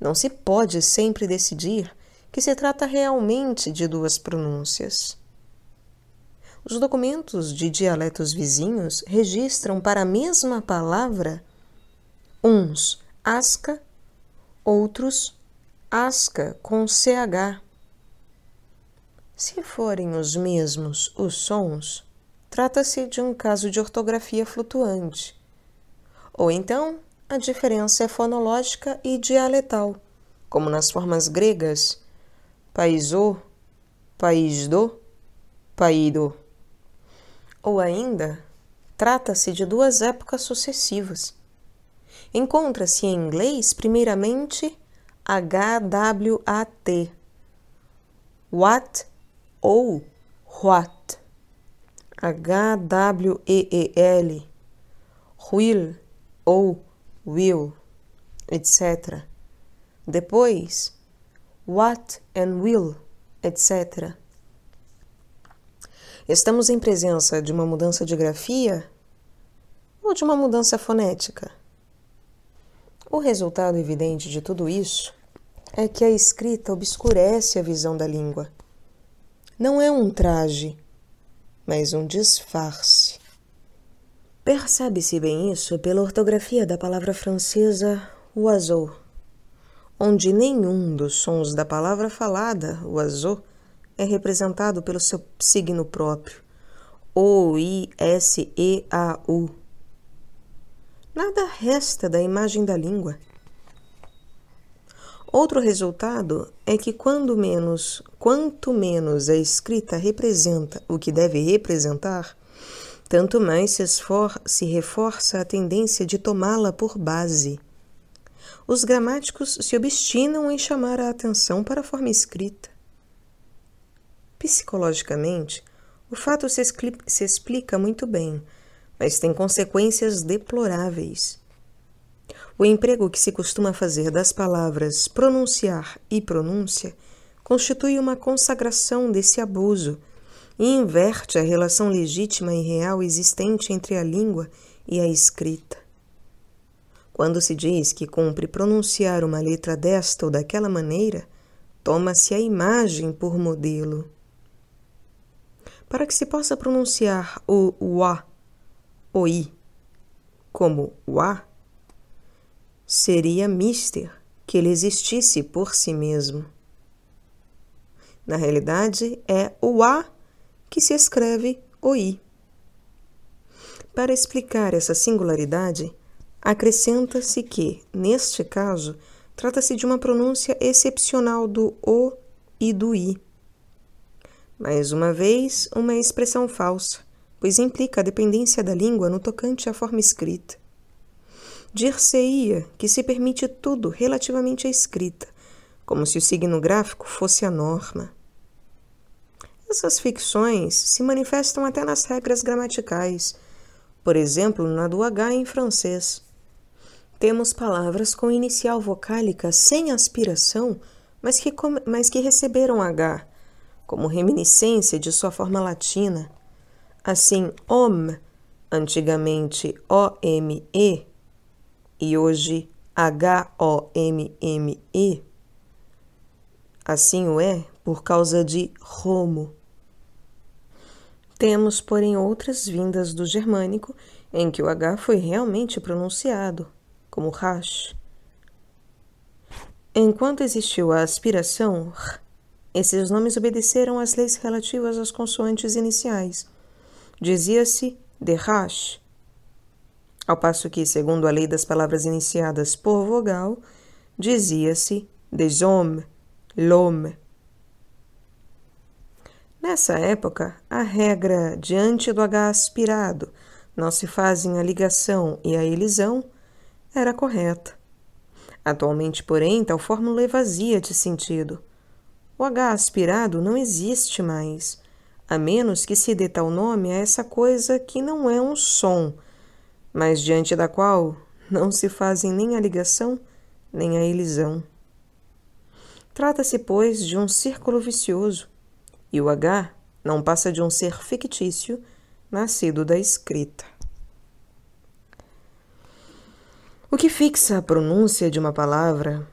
não se pode sempre decidir que se trata realmente de duas pronúncias. Os documentos de dialetos vizinhos registram para a mesma palavra uns asca, outros asca com CH. Se forem os mesmos os sons, trata-se de um caso de ortografia flutuante. Ou então, a diferença é fonológica e dialetal, como nas formas gregas paisô, paisdo, paido. Ou ainda, trata-se de duas épocas sucessivas Encontra-se em inglês, primeiramente, h w a t, What ou what. H-W-E-E-L. Will ou will, etc. Depois, what and will, etc. Estamos em presença de uma mudança de grafia ou de uma mudança fonética? O resultado evidente de tudo isso é que a escrita obscurece a visão da língua. Não é um traje, mas um disfarce. Percebe-se bem isso pela ortografia da palavra francesa oiseau, onde nenhum dos sons da palavra falada, oiseau, é representado pelo seu signo próprio, O-I-S-E-A-U nada resta da imagem da língua. Outro resultado é que quando menos, quanto menos a escrita representa o que deve representar, tanto mais se, esfor se reforça a tendência de tomá-la por base. Os gramáticos se obstinam em chamar a atenção para a forma escrita. Psicologicamente, o fato se, se explica muito bem mas tem consequências deploráveis. O emprego que se costuma fazer das palavras pronunciar e pronúncia constitui uma consagração desse abuso e inverte a relação legítima e real existente entre a língua e a escrita. Quando se diz que cumpre pronunciar uma letra desta ou daquela maneira, toma-se a imagem por modelo. Para que se possa pronunciar o wa o i como o a, seria mister, que ele existisse por si mesmo. Na realidade, é o a que se escreve o i. Para explicar essa singularidade, acrescenta-se que, neste caso, trata-se de uma pronúncia excepcional do o e do i. Mais uma vez, uma expressão falsa pois implica a dependência da língua no tocante à forma escrita. Dir-se-ia que se permite tudo relativamente à escrita, como se o signo gráfico fosse a norma. Essas ficções se manifestam até nas regras gramaticais, por exemplo, na do H em francês. Temos palavras com inicial vocálica sem aspiração, mas que, mas que receberam H, como reminiscência de sua forma latina Assim, om, antigamente O-M-E, e hoje H-O-M-M-E, assim o é por causa de Romo. Temos, porém, outras vindas do germânico em que o H foi realmente pronunciado, como Rash. Enquanto existiu a aspiração, r, esses nomes obedeceram às leis relativas às consoantes iniciais dizia-se derrash, ao passo que, segundo a lei das palavras iniciadas por vogal, dizia-se desom, lom. Nessa época, a regra diante do H aspirado não se fazem a ligação e a elisão era correta. Atualmente, porém, tal fórmula é vazia de sentido. O H aspirado não existe mais, a menos que se dê tal nome a essa coisa que não é um som, mas diante da qual não se fazem nem a ligação nem a elisão. Trata-se, pois, de um círculo vicioso, e o H não passa de um ser fictício nascido da escrita. O que fixa a pronúncia de uma palavra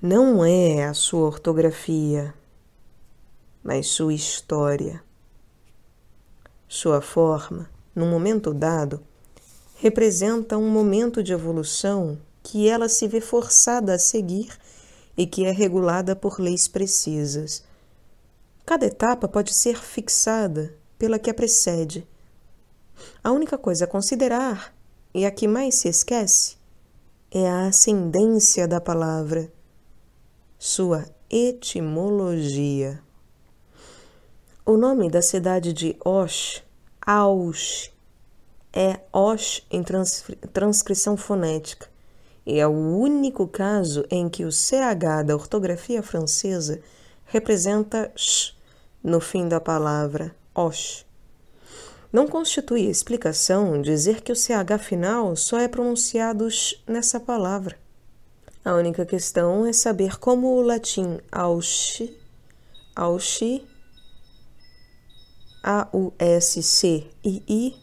não é a sua ortografia, mas sua história. Sua forma, num momento dado, representa um momento de evolução que ela se vê forçada a seguir e que é regulada por leis precisas. Cada etapa pode ser fixada pela que a precede. A única coisa a considerar, e a que mais se esquece, é a ascendência da palavra, sua etimologia. O nome da cidade de Osh, Aush, é Osh em transcrição fonética e é o único caso em que o CH da ortografia francesa representa sh no fim da palavra Osh. Não constitui explicação dizer que o CH final só é pronunciado sh nessa palavra. A única questão é saber como o latim aushi, aushi a u s c A-U-S-C-I-I,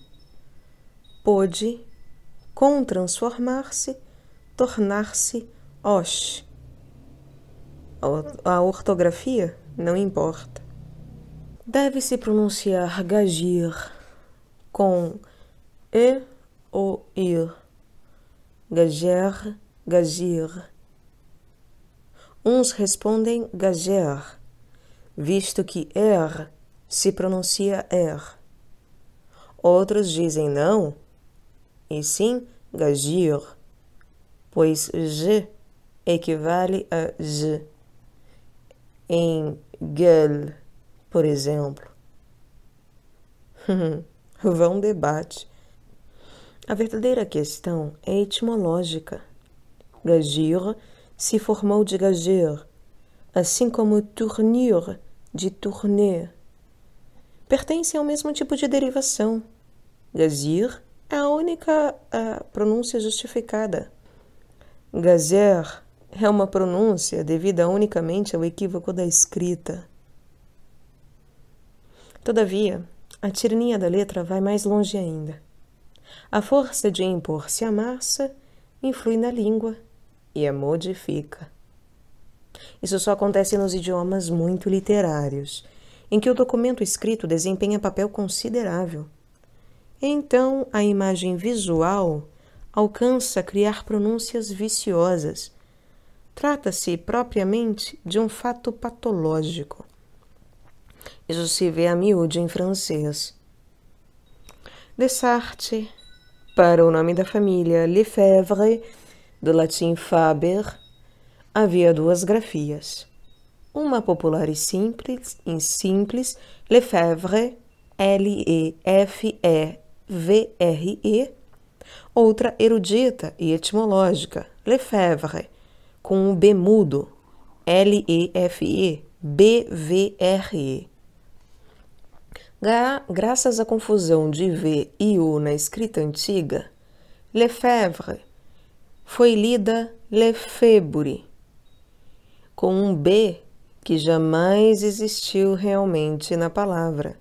pôde, com transformar-se, tornar-se OSH. A ortografia não importa. Deve-se pronunciar gagir com E ou ir. Gager, gagir. Uns respondem gager, visto que er se pronuncia er. Outros dizem não, e sim gagir, pois g equivale a j. Em gel, por exemplo. Vão debate. A verdadeira questão é etimológica. Gagir se formou de gager, assim como tournure de tourner pertencem ao mesmo tipo de derivação. Gazir é a única eh, pronúncia justificada. Gazer é uma pronúncia devida unicamente ao equívoco da escrita. Todavia, a tirania da letra vai mais longe ainda. A força de impor-se à massa influi na língua e a modifica. Isso só acontece nos idiomas muito literários, em que o documento escrito desempenha papel considerável. Então, a imagem visual alcança criar pronúncias viciosas. Trata-se propriamente de um fato patológico. Isso se vê a miúde em francês. Dessartes, para o nome da família Lefebvre, do latim Faber, havia duas grafias uma popular e simples, em simples, Lefebvre, L-E-F-E-V-R-E, outra erudita e etimológica, Lefebvre, com o B mudo, L-E-F-E, B-V-R-E. Graças à confusão de V e U na escrita antiga, Lefebvre foi lida Lefebure, com um B que jamais existiu realmente na palavra,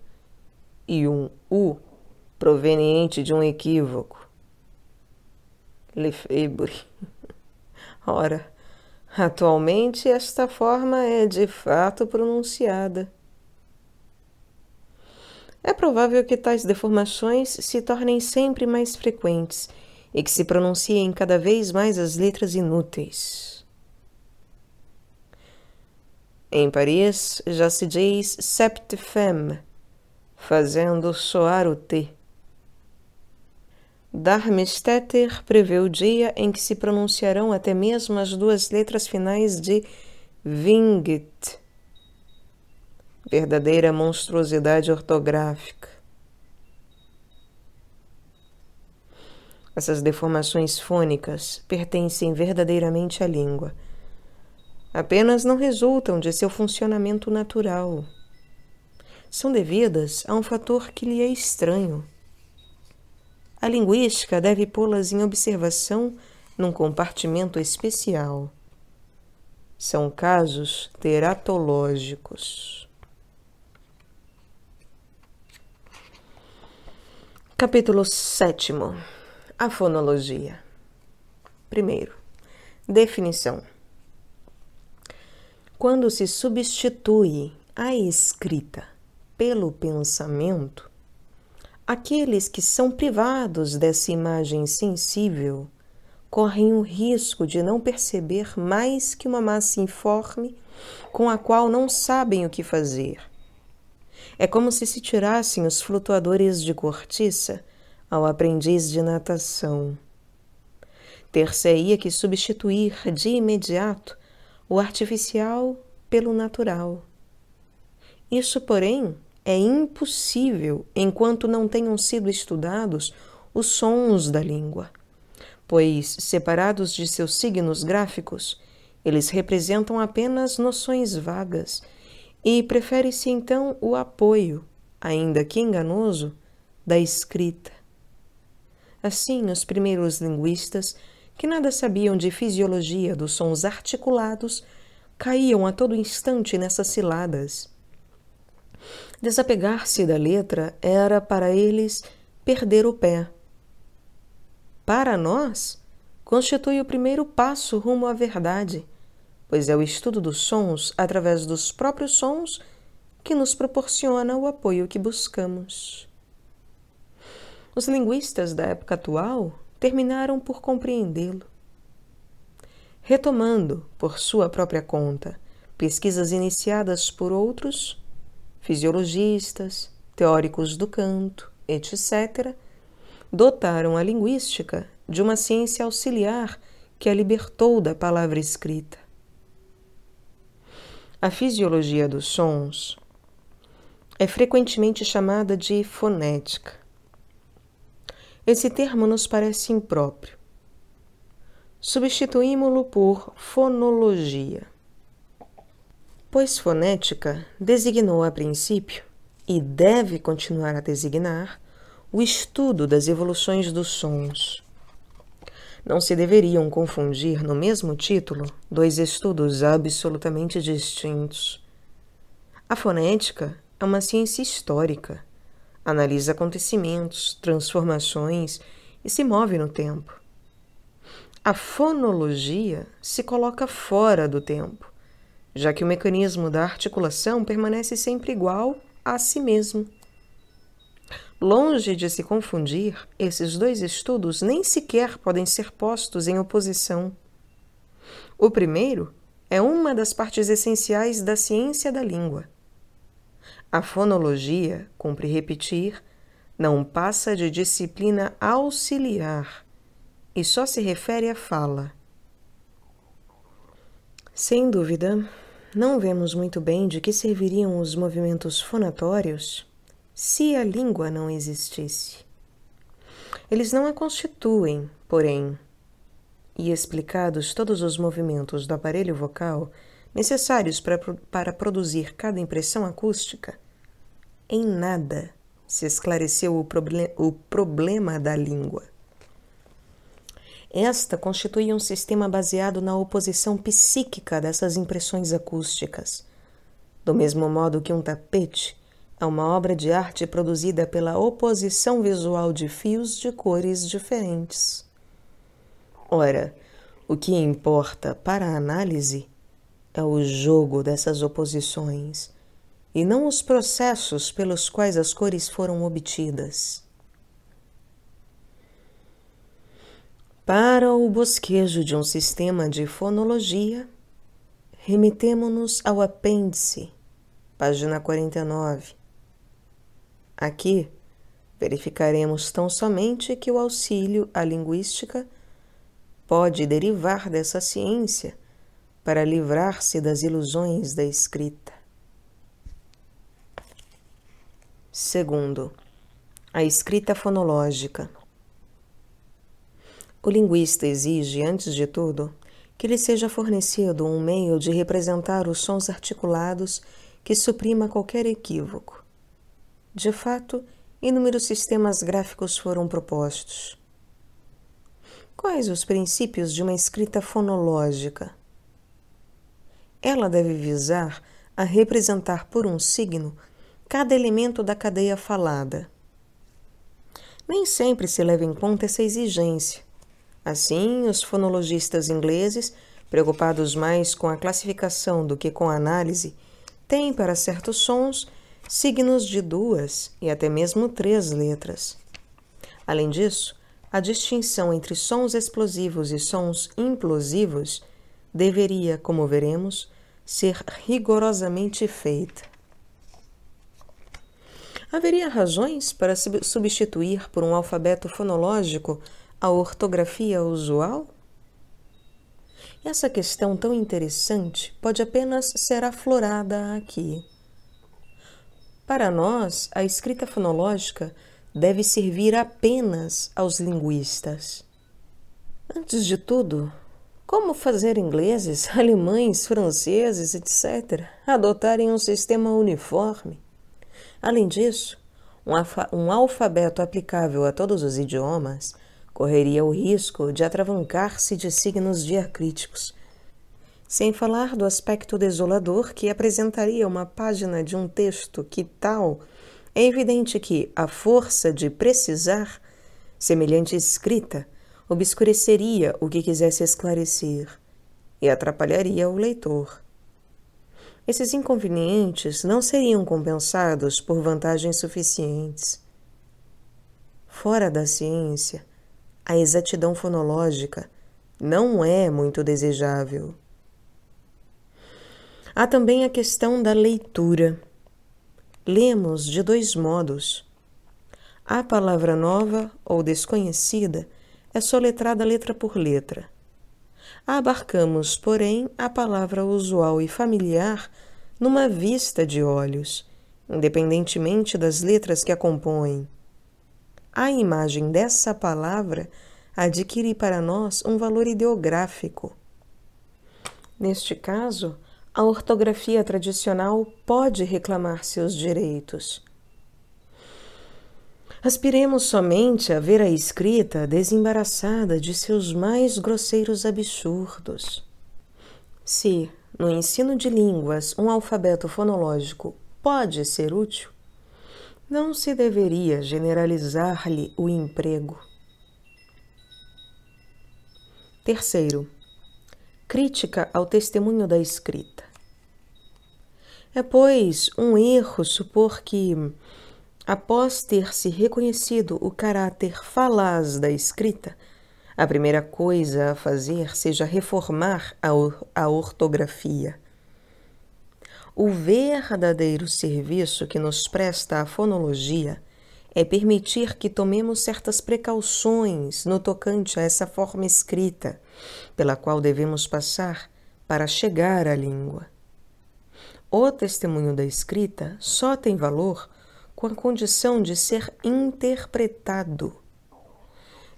e um U proveniente de um equívoco. Lefebvre. Ora, atualmente esta forma é de fato pronunciada. É provável que tais deformações se tornem sempre mais frequentes e que se pronunciem cada vez mais as letras inúteis. Em Paris já se diz sept femme, fazendo soar o T. Darmstetter prevê o dia em que se pronunciarão até mesmo as duas letras finais de Winget. Verdadeira monstruosidade ortográfica. Essas deformações fônicas pertencem verdadeiramente à língua apenas não resultam de seu funcionamento natural. São devidas a um fator que lhe é estranho. A linguística deve pô-las em observação num compartimento especial. São casos teratológicos. Capítulo 7 A fonologia. Primeiro, definição. Quando se substitui a escrita pelo pensamento, aqueles que são privados dessa imagem sensível correm o risco de não perceber mais que uma massa informe com a qual não sabem o que fazer. É como se se tirassem os flutuadores de cortiça ao aprendiz de natação. Ter-se-ia que substituir de imediato o artificial pelo natural. Isso, porém, é impossível enquanto não tenham sido estudados os sons da língua, pois, separados de seus signos gráficos, eles representam apenas noções vagas e prefere-se então o apoio, ainda que enganoso, da escrita. Assim, os primeiros linguistas que nada sabiam de fisiologia dos sons articulados, caíam a todo instante nessas ciladas. Desapegar-se da letra era para eles perder o pé. Para nós, constitui o primeiro passo rumo à verdade, pois é o estudo dos sons através dos próprios sons que nos proporciona o apoio que buscamos. Os linguistas da época atual terminaram por compreendê-lo. Retomando, por sua própria conta, pesquisas iniciadas por outros, fisiologistas, teóricos do canto, etc., dotaram a linguística de uma ciência auxiliar que a libertou da palavra escrita. A fisiologia dos sons é frequentemente chamada de fonética. Esse termo nos parece impróprio. Substituímo-lo por fonologia. Pois fonética designou a princípio, e deve continuar a designar, o estudo das evoluções dos sons. Não se deveriam confundir no mesmo título dois estudos absolutamente distintos. A fonética é uma ciência histórica analisa acontecimentos, transformações e se move no tempo. A fonologia se coloca fora do tempo, já que o mecanismo da articulação permanece sempre igual a si mesmo. Longe de se confundir, esses dois estudos nem sequer podem ser postos em oposição. O primeiro é uma das partes essenciais da ciência da língua. A fonologia, cumpre repetir, não passa de disciplina auxiliar e só se refere à fala. Sem dúvida, não vemos muito bem de que serviriam os movimentos fonatórios se a língua não existisse. Eles não a constituem, porém, e explicados todos os movimentos do aparelho vocal, necessários para, para produzir cada impressão acústica? Em nada se esclareceu o, proble o problema da língua. Esta constitui um sistema baseado na oposição psíquica dessas impressões acústicas. Do mesmo modo que um tapete é uma obra de arte produzida pela oposição visual de fios de cores diferentes. Ora, o que importa para a análise é o jogo dessas oposições e não os processos pelos quais as cores foram obtidas. Para o bosquejo de um sistema de fonologia, remetemo-nos ao apêndice, página 49. Aqui, verificaremos tão somente que o auxílio à linguística pode derivar dessa ciência para livrar-se das ilusões da escrita. Segundo, a escrita fonológica. O linguista exige, antes de tudo, que lhe seja fornecido um meio de representar os sons articulados que suprima qualquer equívoco. De fato, inúmeros sistemas gráficos foram propostos. Quais os princípios de uma escrita fonológica? Ela deve visar a representar por um signo cada elemento da cadeia falada. Nem sempre se leva em conta essa exigência. Assim, os fonologistas ingleses, preocupados mais com a classificação do que com a análise, têm para certos sons signos de duas e até mesmo três letras. Além disso, a distinção entre sons explosivos e sons implosivos deveria, como veremos, ser rigorosamente feita. Haveria razões para substituir por um alfabeto fonológico a ortografia usual? Essa questão tão interessante pode apenas ser aflorada aqui. Para nós, a escrita fonológica deve servir apenas aos linguistas. Antes de tudo, como fazer ingleses, alemães, franceses, etc., adotarem um sistema uniforme? Além disso, um, um, alfabeto aplicável a todos os idiomas correria o risco de atravancar-se de signos diacríticos. Sem falar do aspecto desolador que apresentaria uma página de um texto que tal, é evidente que, à força de precisar, semelhante escrita, obscureceria o que quisesse esclarecer e atrapalharia o leitor. Esses inconvenientes não seriam compensados por vantagens suficientes. Fora da ciência, a exatidão fonológica não é muito desejável. Há também a questão da leitura. Lemos de dois modos. A palavra nova ou desconhecida é soletrada letra por letra. Abarcamos, porém, a palavra usual e familiar numa vista de olhos, independentemente das letras que a compõem. A imagem dessa palavra adquire para nós um valor ideográfico. Neste caso, a ortografia tradicional pode reclamar seus direitos Aspiremos somente a ver a escrita desembaraçada de seus mais grosseiros absurdos. Se, no ensino de línguas, um alfabeto fonológico pode ser útil, não se deveria generalizar-lhe o emprego. Terceiro, crítica ao testemunho da escrita. É, pois, um erro supor que Após ter-se reconhecido o caráter falaz da escrita, a primeira coisa a fazer seja reformar a, a ortografia. O verdadeiro serviço que nos presta a fonologia é permitir que tomemos certas precauções no tocante a essa forma escrita, pela qual devemos passar para chegar à língua. O testemunho da escrita só tem valor com a condição de ser interpretado.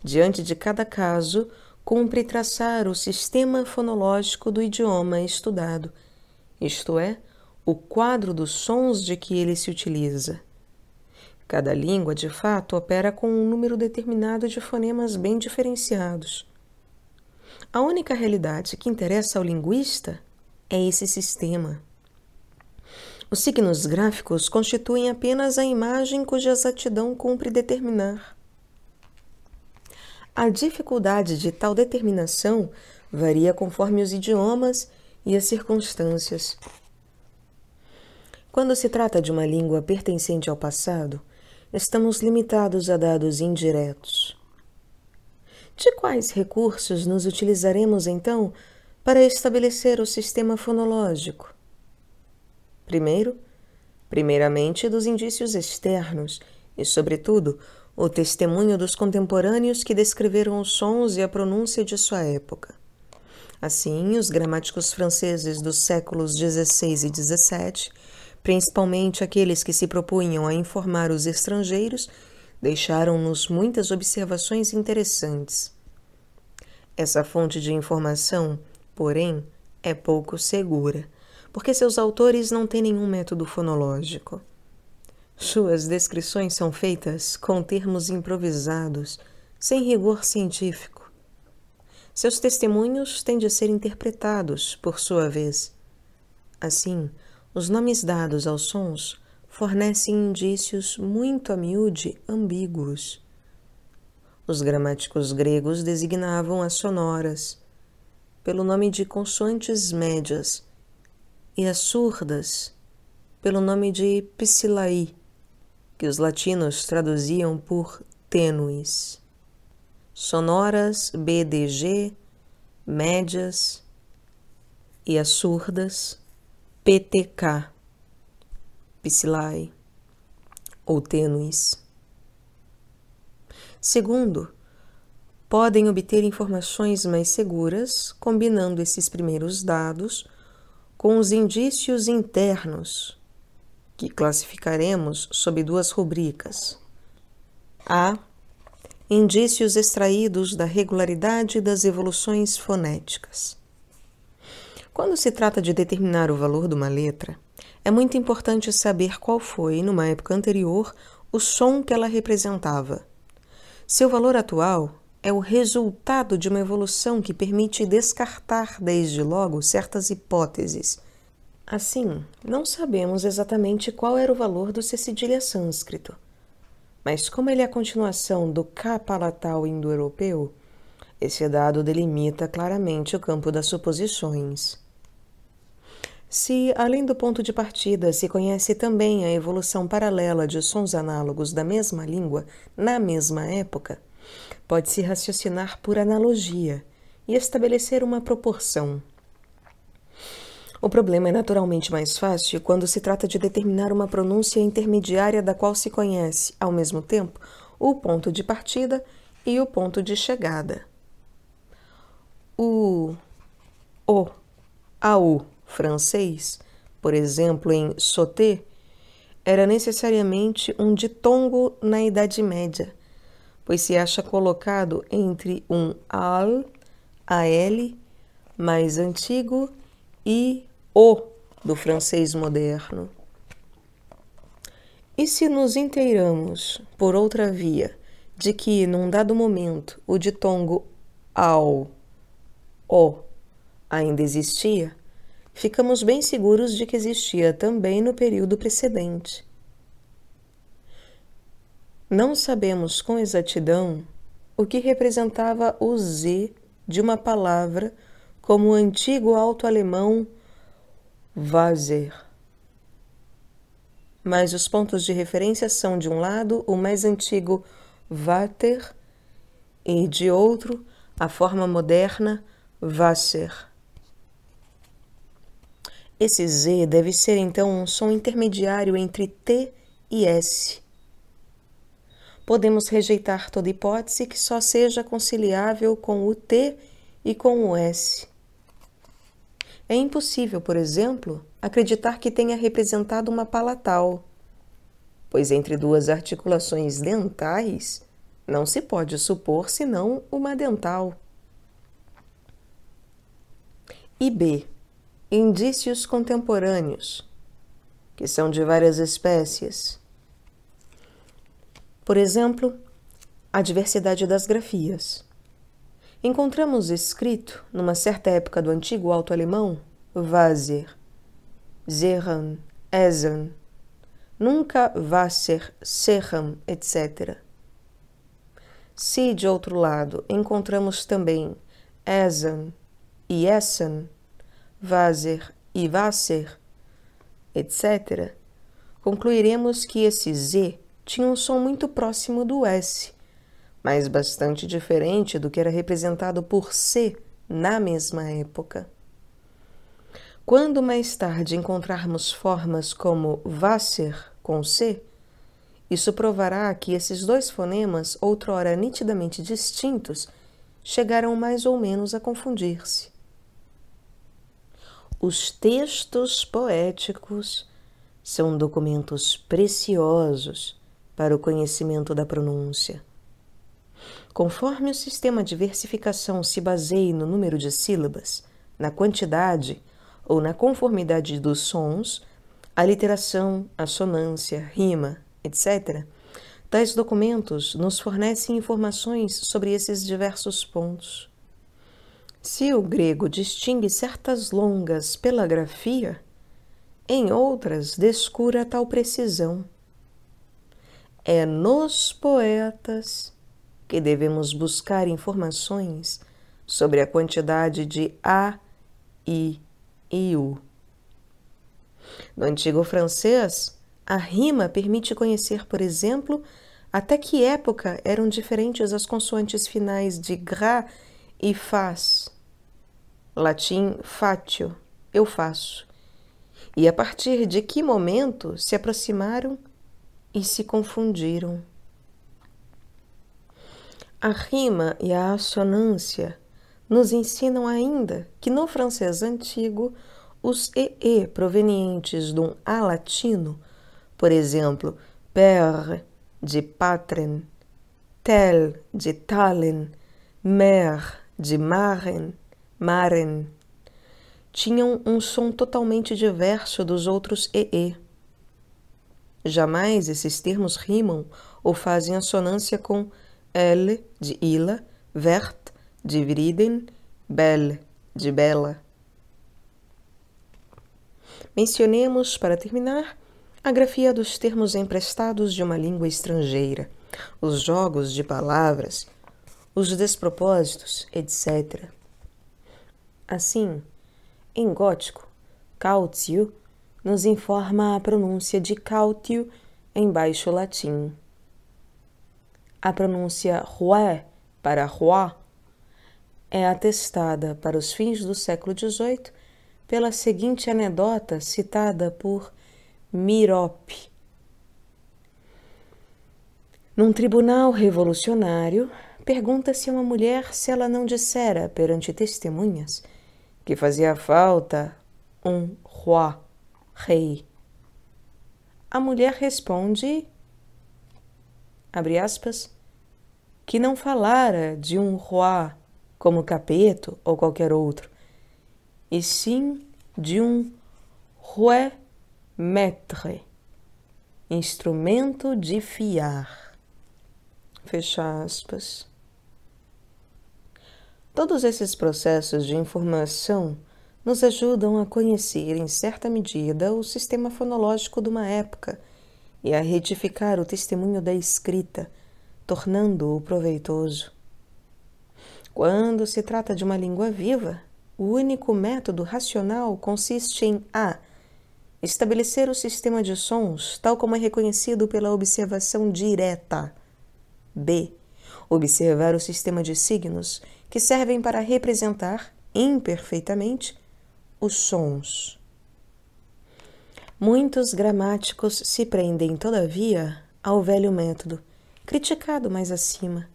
Diante de cada caso, cumpre traçar o sistema fonológico do idioma estudado, isto é, o quadro dos sons de que ele se utiliza. Cada língua, de fato, opera com um número determinado de fonemas bem diferenciados. A única realidade que interessa ao linguista é esse sistema. Os signos gráficos constituem apenas a imagem cuja exatidão cumpre determinar. A dificuldade de tal determinação varia conforme os idiomas e as circunstâncias. Quando se trata de uma língua pertencente ao passado, estamos limitados a dados indiretos. De quais recursos nos utilizaremos então para estabelecer o sistema fonológico? Primeiro, primeiramente dos indícios externos e, sobretudo, o testemunho dos contemporâneos que descreveram os sons e a pronúncia de sua época. Assim, os gramáticos franceses dos séculos XVI e XVII, principalmente aqueles que se propunham a informar os estrangeiros, deixaram-nos muitas observações interessantes. Essa fonte de informação, porém, é pouco segura porque seus autores não têm nenhum método fonológico. Suas descrições são feitas com termos improvisados, sem rigor científico. Seus testemunhos têm de ser interpretados, por sua vez. Assim, os nomes dados aos sons fornecem indícios muito a miúde ambíguos. Os gramáticos gregos designavam as sonoras pelo nome de consoantes médias e as surdas pelo nome de Psilaí, que os latinos traduziam por tênues, sonoras BDG, médias e as surdas PTK, Psilae ou tênues. Segundo, podem obter informações mais seguras combinando esses primeiros dados com os indícios internos, que classificaremos sob duas rubricas. A. Indícios extraídos da regularidade das evoluções fonéticas. Quando se trata de determinar o valor de uma letra, é muito importante saber qual foi, numa época anterior, o som que ela representava. Seu valor atual é o resultado de uma evolução que permite descartar, desde logo, certas hipóteses. Assim, não sabemos exatamente qual era o valor do cedilha sânscrito. Mas como ele é a continuação do K palatal indo-europeu, esse dado delimita claramente o campo das suposições. Se, além do ponto de partida, se conhece também a evolução paralela de sons análogos da mesma língua na mesma época, Pode-se raciocinar por analogia e estabelecer uma proporção. O problema é naturalmente mais fácil quando se trata de determinar uma pronúncia intermediária da qual se conhece, ao mesmo tempo, o ponto de partida e o ponto de chegada. O o ao francês, por exemplo, em sauter, era necessariamente um ditongo na Idade Média pois se acha colocado entre um al, al, mais antigo, e o do francês moderno. E se nos inteiramos, por outra via, de que num dado momento o ditongo ao, o, ainda existia, ficamos bem seguros de que existia também no período precedente não sabemos com exatidão o que representava o Z de uma palavra como o antigo alto alemão Vaser. Mas os pontos de referência são, de um lado, o mais antigo Vater e, de outro, a forma moderna Wasser. Esse Z deve ser, então, um som intermediário entre T e S podemos rejeitar toda hipótese que só seja conciliável com o T e com o S. É impossível, por exemplo, acreditar que tenha representado uma palatal, pois entre duas articulações dentais não se pode supor senão uma dental. E B. Indícios contemporâneos, que são de várias espécies por exemplo, a diversidade das grafias. Encontramos escrito, numa certa época do antigo alto alemão, Vaser, Zerran, Ezen, nunca Wasser, serham etc. Se, de outro lado, encontramos também Ezen e Essen, Vaser e Wasser, etc., concluiremos que esse Z tinha um som muito próximo do S, mas bastante diferente do que era representado por C na mesma época. Quando mais tarde encontrarmos formas como Wasser com C, isso provará que esses dois fonemas, outrora nitidamente distintos, chegaram mais ou menos a confundir-se. Os textos poéticos são documentos preciosos para o conhecimento da pronúncia. Conforme o sistema de versificação se baseie no número de sílabas, na quantidade ou na conformidade dos sons, a literação, assonância, rima, etc., tais documentos nos fornecem informações sobre esses diversos pontos. Se o grego distingue certas longas pela grafia, em outras descura tal precisão. É nos poetas que devemos buscar informações sobre a quantidade de A, I e U. No antigo francês, a rima permite conhecer, por exemplo, até que época eram diferentes as consoantes finais de gra e faz. Latim fatio, eu faço. E a partir de que momento se aproximaram e se confundiram. A rima e a assonância nos ensinam ainda que no francês antigo os ee provenientes de um a latino, por exemplo, père de patren, tel de talen, mer de maren, maren, tinham um som totalmente diverso dos outros ee. Jamais esses termos rimam ou fazem assonância com elle de ila, vert de vriden, belle de bela. Mencionemos, para terminar, a grafia dos termos emprestados de uma língua estrangeira, os jogos de palavras, os despropósitos, etc. Assim, em gótico, Kautziu nos informa a pronúncia de cálcio em baixo latim. A pronúncia rué para roi é atestada para os fins do século XVIII pela seguinte anedota citada por Mirope. Num tribunal revolucionário, pergunta-se a uma mulher se ela não dissera perante testemunhas que fazia falta um roi rei. A mulher responde, abre aspas, que não falara de um roi como Capeto ou qualquer outro, e sim de um roi maître, instrumento de fiar. Fecha aspas. Todos esses processos de informação nos ajudam a conhecer, em certa medida, o sistema fonológico de uma época e a retificar o testemunho da escrita, tornando-o proveitoso. Quando se trata de uma língua viva, o único método racional consiste em a. estabelecer o sistema de sons tal como é reconhecido pela observação direta, b. observar o sistema de signos que servem para representar, imperfeitamente, os sons. Muitos gramáticos se prendem, todavia, ao velho método, criticado mais acima,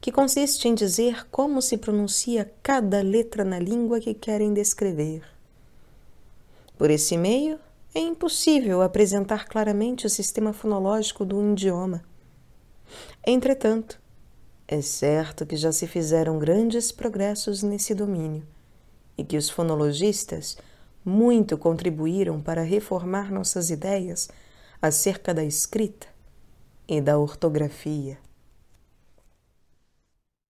que consiste em dizer como se pronuncia cada letra na língua que querem descrever. Por esse meio, é impossível apresentar claramente o sistema fonológico do idioma. Entretanto, é certo que já se fizeram grandes progressos nesse domínio e que os fonologistas muito contribuíram para reformar nossas ideias acerca da escrita e da ortografia.